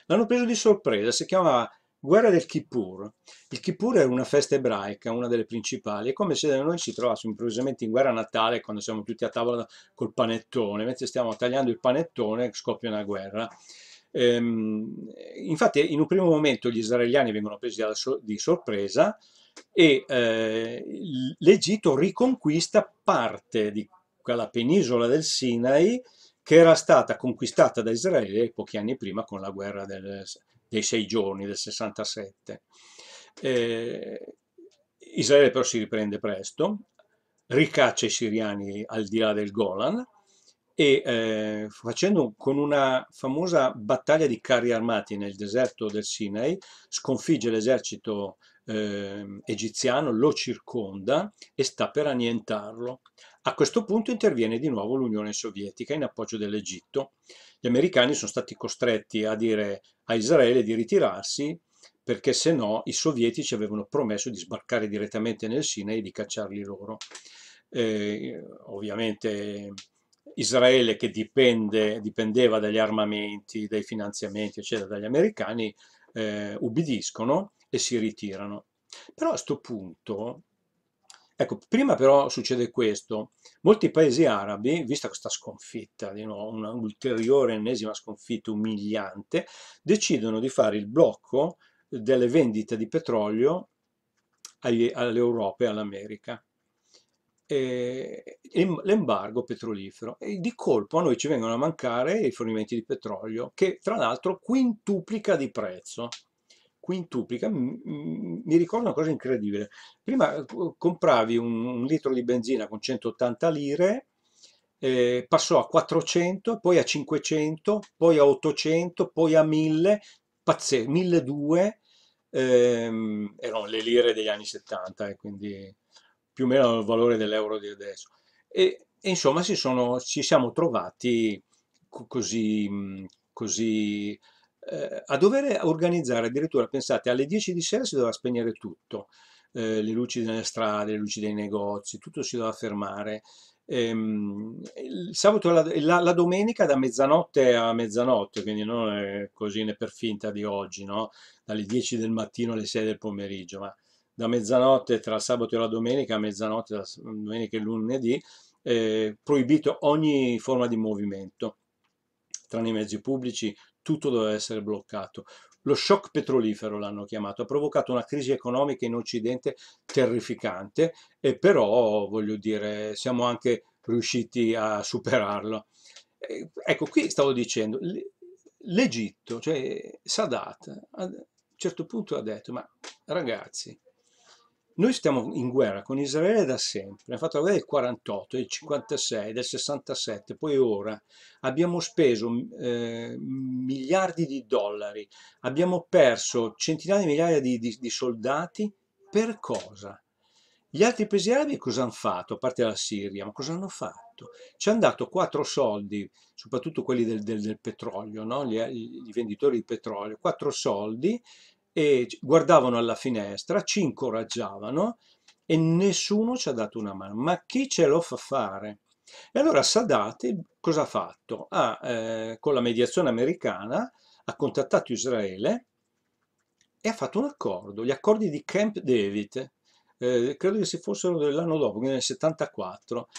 L'hanno preso di sorpresa, si chiamava guerra del Kippur. Il Kippur era una festa ebraica, una delle principali, è come se noi ci trovassimo improvvisamente in guerra natale quando siamo tutti a tavola col panettone, mentre stiamo tagliando il panettone scoppia una guerra. Ehm, infatti in un primo momento gli israeliani vengono presi di sorpresa, e eh, l'Egitto riconquista parte di quella penisola del Sinai che era stata conquistata da Israele pochi anni prima con la guerra del, dei sei giorni del 67. Eh, Israele però si riprende presto, ricaccia i siriani al di là del Golan e eh, facendo con una famosa battaglia di carri armati nel deserto del Sinai sconfigge l'esercito eh, egiziano lo circonda e sta per annientarlo. A questo punto interviene di nuovo l'Unione Sovietica in appoggio dell'Egitto. Gli americani sono stati costretti a dire a Israele di ritirarsi perché se no i sovietici avevano promesso di sbarcare direttamente nel Sinai e di cacciarli loro. Eh, ovviamente Israele che dipende, dipendeva dagli armamenti, dai finanziamenti, eccetera, dagli americani, eh, ubbidiscono e si ritirano. Però a questo punto, ecco, prima però succede questo, molti paesi arabi, vista questa sconfitta, di nuovo, un'ulteriore ennesima sconfitta umiliante, decidono di fare il blocco delle vendite di petrolio all'Europa e all'America. l'embargo petrolifero e di colpo a noi ci vengono a mancare i fornimenti di petrolio che tra l'altro quintuplica di prezzo quintuplica, mi ricordo una cosa incredibile. Prima eh, compravi un, un litro di benzina con 180 lire, eh, passò a 400, poi a 500, poi a 800, poi a 1000, pazzesco, 1200, ehm, erano le lire degli anni 70, eh, quindi più o meno il valore dell'euro di adesso. E, e insomma sono, ci siamo trovati così, così eh, a dover organizzare addirittura, pensate, alle 10 di sera si doveva spegnere tutto, eh, le luci delle strade, le luci dei negozi, tutto si doveva fermare. Ehm, il sabato e la, la, la, domenica da mezzanotte a mezzanotte, quindi non è eh, così né per finta di oggi, no? dalle 10 del mattino alle 6 del pomeriggio, ma da mezzanotte tra sabato e la domenica a mezzanotte, da domenica e lunedì, eh, proibito ogni forma di movimento tranne i mezzi pubblici, tutto doveva essere bloccato. Lo shock petrolifero l'hanno chiamato, ha provocato una crisi economica in Occidente terrificante e però, voglio dire, siamo anche riusciti a superarlo. Ecco, qui stavo dicendo, l'Egitto, cioè Sadat, a un certo punto ha detto, ma ragazzi, noi stiamo in guerra con Israele da sempre, abbiamo fatto la guerra del 48, del 56, del 67, poi ora abbiamo speso mm, eh, miliardi di dollari, abbiamo perso centinaia di migliaia di, di, di soldati, per cosa? Gli altri paesi arabi cosa hanno fatto, a parte la Siria, ma cosa hanno fatto? Ci hanno dato quattro soldi, soprattutto quelli del, del, del petrolio, no? gli, gli, venditori di petrolio, quattro soldi e guardavano alla finestra, ci incoraggiavano e nessuno ci ha dato una mano. Ma chi ce lo fa fare? E allora Sadat cosa ha fatto? Ha, eh, con la mediazione americana ha contattato Israele e ha fatto un accordo, gli accordi di Camp David, eh, credo che si fossero dell'anno dopo, nel 74.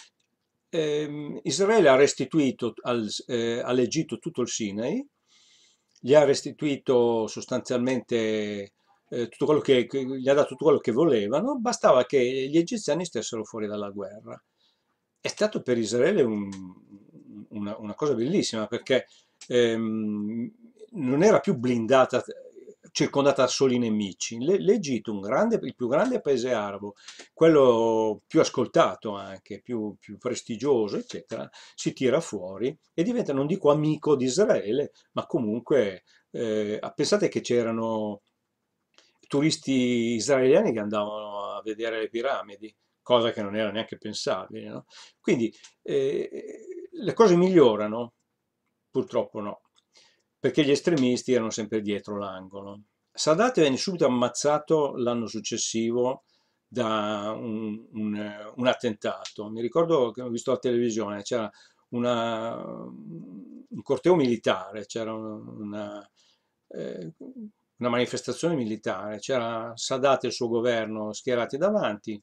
Eh, Israele ha restituito al, eh, all'Egitto tutto il Sinai, gli ha restituito sostanzialmente eh, tutto quello che, gli ha dato tutto quello che volevano, bastava che gli egiziani stessero fuori dalla guerra. È stato per Israele un, una, una, cosa bellissima perché ehm, non era più blindata circondata da soli nemici. L'Egitto, il più grande paese arabo, quello più ascoltato anche, più, più prestigioso, eccetera, si tira fuori e diventa, non dico amico di Israele, ma comunque eh, pensate che c'erano turisti israeliani che andavano a vedere le piramidi, cosa che non era neanche pensabile. No? Quindi eh, le cose migliorano? Purtroppo no perché gli estremisti erano sempre dietro l'angolo. Sadat venne subito ammazzato l'anno successivo da un, un, un, attentato. Mi ricordo che ho visto la televisione, c'era un corteo militare, c'era una, eh, una, manifestazione militare, c'era Sadat e il suo governo schierati davanti,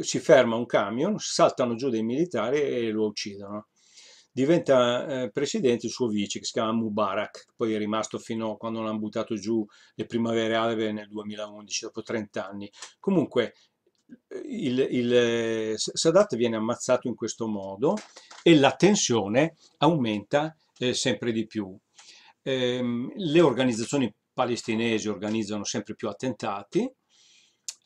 si ferma un camion, saltano giù dei militari e lo uccidono diventa eh, presidente il suo vice che si chiama Mubarak, poi è rimasto fino a quando l'hanno buttato giù le primavere arabe nel 2011, dopo 30 anni. Comunque eh, il, il, eh, Sadat viene ammazzato in questo modo e la tensione aumenta eh, sempre di più. Eh, le organizzazioni palestinesi organizzano sempre più attentati,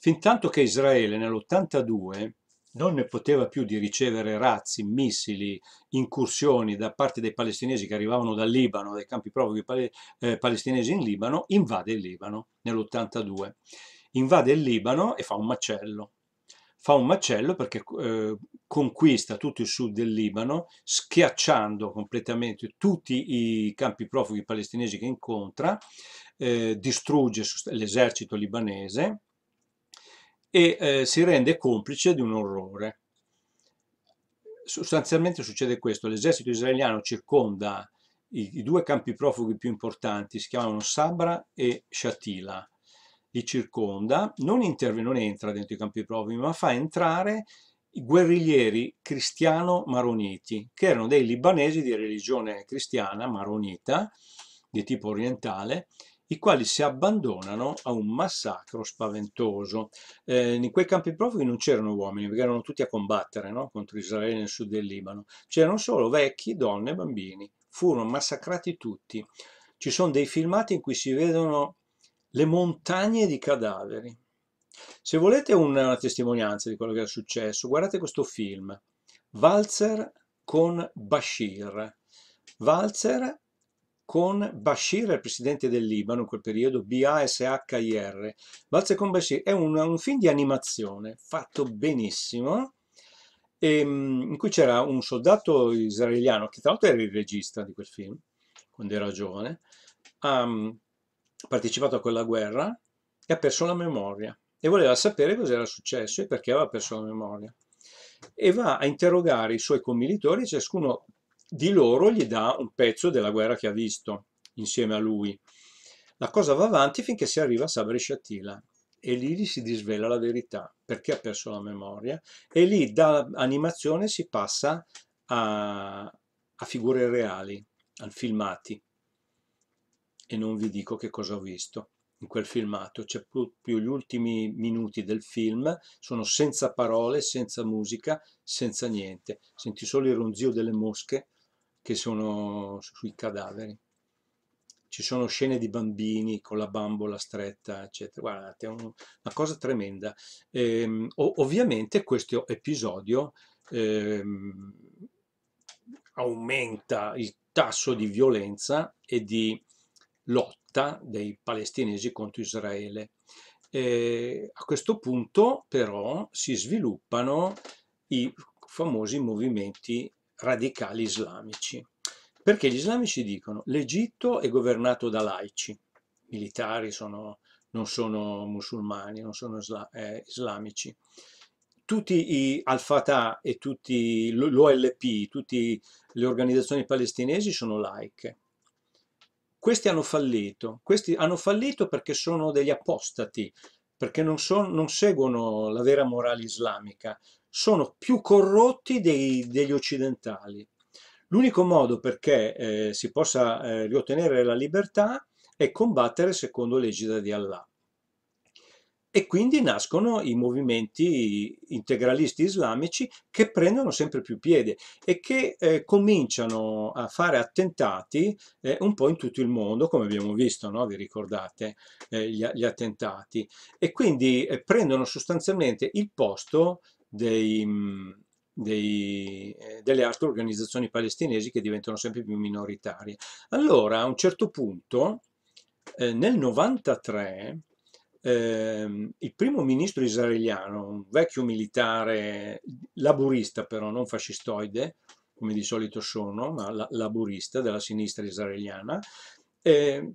fin tanto che Israele nell'82 non ne poteva più di ricevere razzi, missili, incursioni da parte dei palestinesi che arrivavano dal Libano, dai campi profughi eh, palestinesi in Libano, invade il Libano nell'82. Invade il Libano e fa un macello. Fa un macello perché eh, conquista tutto il sud del Libano, schiacciando completamente tutti i campi profughi palestinesi che incontra, eh, distrugge l'esercito libanese, e eh, si rende complice di un orrore. Sostanzialmente succede questo, l'esercito israeliano circonda i, i, due campi profughi più importanti, si chiamano Sabra e Shatila, li circonda, non, intervi, non entra dentro i campi profughi, ma fa entrare i guerriglieri cristiano-maroniti, che erano dei libanesi di religione cristiana maronita, di tipo orientale, i quali si abbandonano a un massacro spaventoso. Eh, in quei campi profughi non c'erano uomini, perché erano tutti a combattere no? contro Israele nel sud del Libano, c'erano solo vecchi, donne e bambini, furono massacrati tutti. Ci sono dei filmati in cui si vedono le montagne di cadaveri. Se volete una testimonianza di quello che è successo, guardate questo film, Walzer con Bashir. Walzer con Bashir, il presidente del Libano in quel periodo, B-A-S-H-I-R. Valse con Bashir è un, un, film di animazione fatto benissimo, e, ehm, in cui c'era un soldato israeliano, che tra l'altro era il regista di quel film, quando era giovane, ha ehm, partecipato a quella guerra e ha perso la memoria e voleva sapere cos'era successo e perché aveva perso la memoria e va a interrogare i suoi commilitori, ciascuno di loro gli dà un pezzo della guerra che ha visto insieme a lui. La cosa va avanti finché si arriva a Sabri Shatila e lì gli si disvela la verità perché ha perso la memoria e lì da animazione si passa a, a figure reali, al filmati e non vi dico che cosa ho visto in quel filmato, c'è proprio gli ultimi minuti del film, sono senza parole, senza musica, senza niente, senti solo il ronzio delle mosche che sono sui cadaveri. Ci sono scene di bambini con la bambola stretta, eccetera. Guardate, è un, una cosa tremenda. Ehm, ovviamente questo episodio ehm, aumenta il tasso di violenza e di lotta dei palestinesi contro Israele. E a questo punto però si sviluppano i famosi movimenti radicali islamici, perché gli islamici dicono l'Egitto è governato da laici, militari sono, non sono musulmani, non sono isla, eh, islamici. Tutti i Al-Fatah e tutti l'OLP, tutte le organizzazioni palestinesi sono laiche. Questi hanno fallito, questi hanno fallito perché sono degli apostati, perché non, son, non seguono la vera morale islamica, sono più corrotti dei, degli occidentali. L'unico modo perché eh, si possa eh, riottenere la libertà è combattere secondo l'egida di Allah. E quindi nascono i movimenti integralisti islamici che prendono sempre più piede e che eh, cominciano a fare attentati eh, un po' in tutto il mondo, come abbiamo visto, no? vi ricordate eh, gli, gli, attentati, e quindi eh, prendono sostanzialmente il posto dei, dei, eh, delle altre organizzazioni palestinesi che diventano sempre più minoritarie. Allora, a un certo punto, eh, nel 1993, eh, il primo ministro israeliano, un vecchio militare laburista però, non fascistoide, come di solito sono, ma laburista della sinistra israeliana, eh,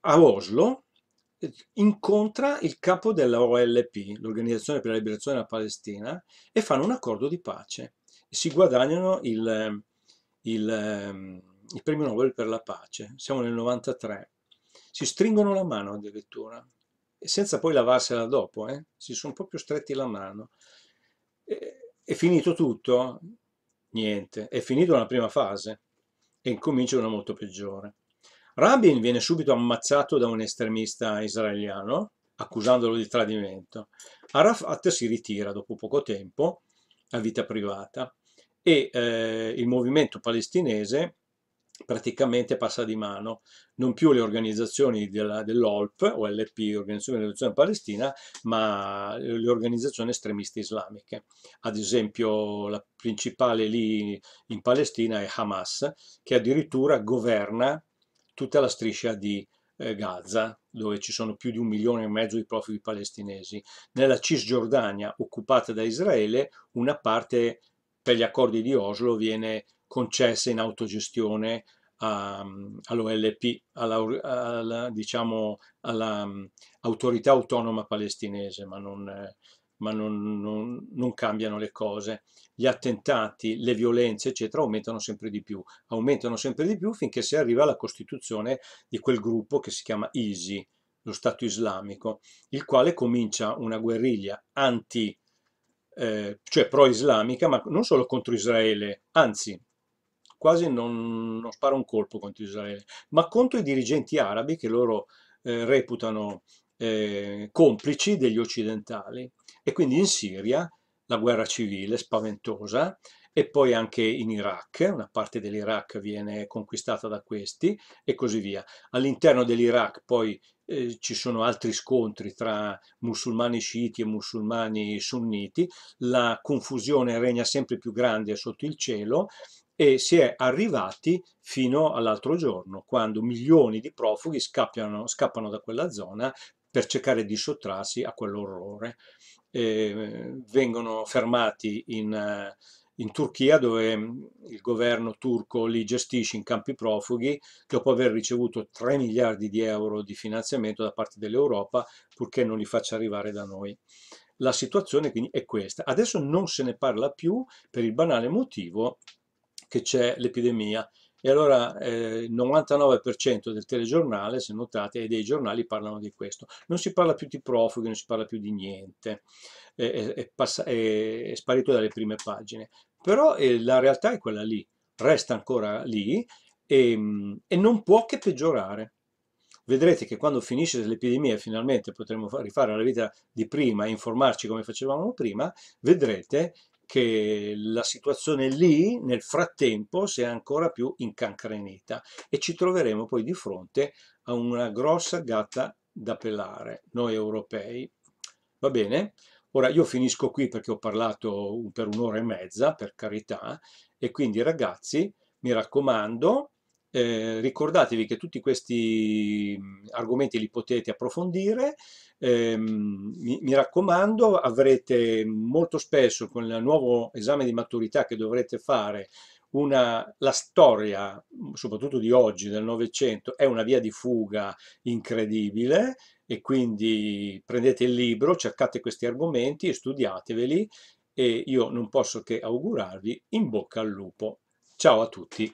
a Oslo incontra il capo della OLP, l'Organizzazione per la Liberazione della Palestina, e fanno un accordo di pace. Si guadagnano il, il, ehm, il premio Nobel per la pace, siamo nel 93. Si stringono la mano addirittura, senza poi lavarsela dopo, eh? si sono proprio stretti la mano. E, è finito tutto? Niente, è finita la prima fase e incomincia una molto peggiore. Rabin viene subito ammazzato da un estremista israeliano, accusandolo di tradimento. Arafat si ritira dopo poco tempo a vita privata e eh, il movimento palestinese praticamente passa di mano non più le organizzazioni dell'OLP, OLP, Organizzazione della Rivoluzione Palestina, ma le organizzazioni estremiste islamiche. Ad esempio la principale lì in Palestina è Hamas, che addirittura governa tutta la striscia di eh, Gaza, dove ci sono più di un milione e mezzo di profughi palestinesi, nella Cisgiordania occupata da Israele una parte per gli accordi di Oslo viene concessa in autogestione mm, all'OLP, alla, alla, diciamo, all'autorità mm, autonoma palestinese, ma non, eh, ma non, non, non, cambiano le cose. Gli attentati, le violenze, eccetera, aumentano sempre di più, aumentano sempre di più finché si arriva alla costituzione di quel gruppo che si chiama ISI, lo Stato islamico, il quale comincia una guerriglia anti, eh, cioè pro-islamica, ma non solo contro Israele, anzi quasi non, non, spara un colpo contro Israele, ma contro i dirigenti arabi che loro eh, reputano eh, complici degli occidentali e quindi in Siria la guerra civile spaventosa e poi anche in Iraq, una parte dell'Iraq viene conquistata da questi e così via. All'interno dell'Iraq poi eh, ci sono altri scontri tra musulmani sciiti e musulmani sunniti, la confusione regna sempre più grande sotto il cielo e si è arrivati fino all'altro giorno, quando milioni di profughi scappano, scappano da quella zona per cercare di sottrarsi a quell'orrore eh, vengono fermati in, in, Turchia dove mm, il governo turco li gestisce in campi profughi dopo aver ricevuto 3 miliardi di euro di finanziamento da parte dell'Europa purché non li faccia arrivare da noi. La situazione quindi è questa. Adesso non se ne parla più per il banale motivo che c'è l'epidemia e allora eh, il 99% del telegiornale, se notate, e dei giornali parlano di questo. Non si parla più di profughi, non si parla più di niente, è, è, è, è sparito dalle prime pagine. Però eh, la realtà è quella lì, resta ancora lì e, ehm, e non può che peggiorare vedrete che quando finisce l'epidemia e finalmente potremo rifare la vita di prima e informarci come facevamo prima, vedrete che la situazione lì nel frattempo si è ancora più incancrenita e ci troveremo poi di fronte a una grossa gatta da pelare, noi europei. Va bene? Ora io finisco qui perché ho parlato per un'ora e mezza, per carità, e quindi ragazzi mi raccomando eh, ricordatevi che tutti questi argomenti li potete approfondire, eh, mi, mi, raccomando avrete molto spesso con il nuovo esame di maturità che dovrete fare una, la storia, soprattutto di oggi, del Novecento, è una via di fuga incredibile e quindi prendete il libro, cercate questi argomenti e studiateveli e io non posso che augurarvi in bocca al lupo. Ciao a tutti!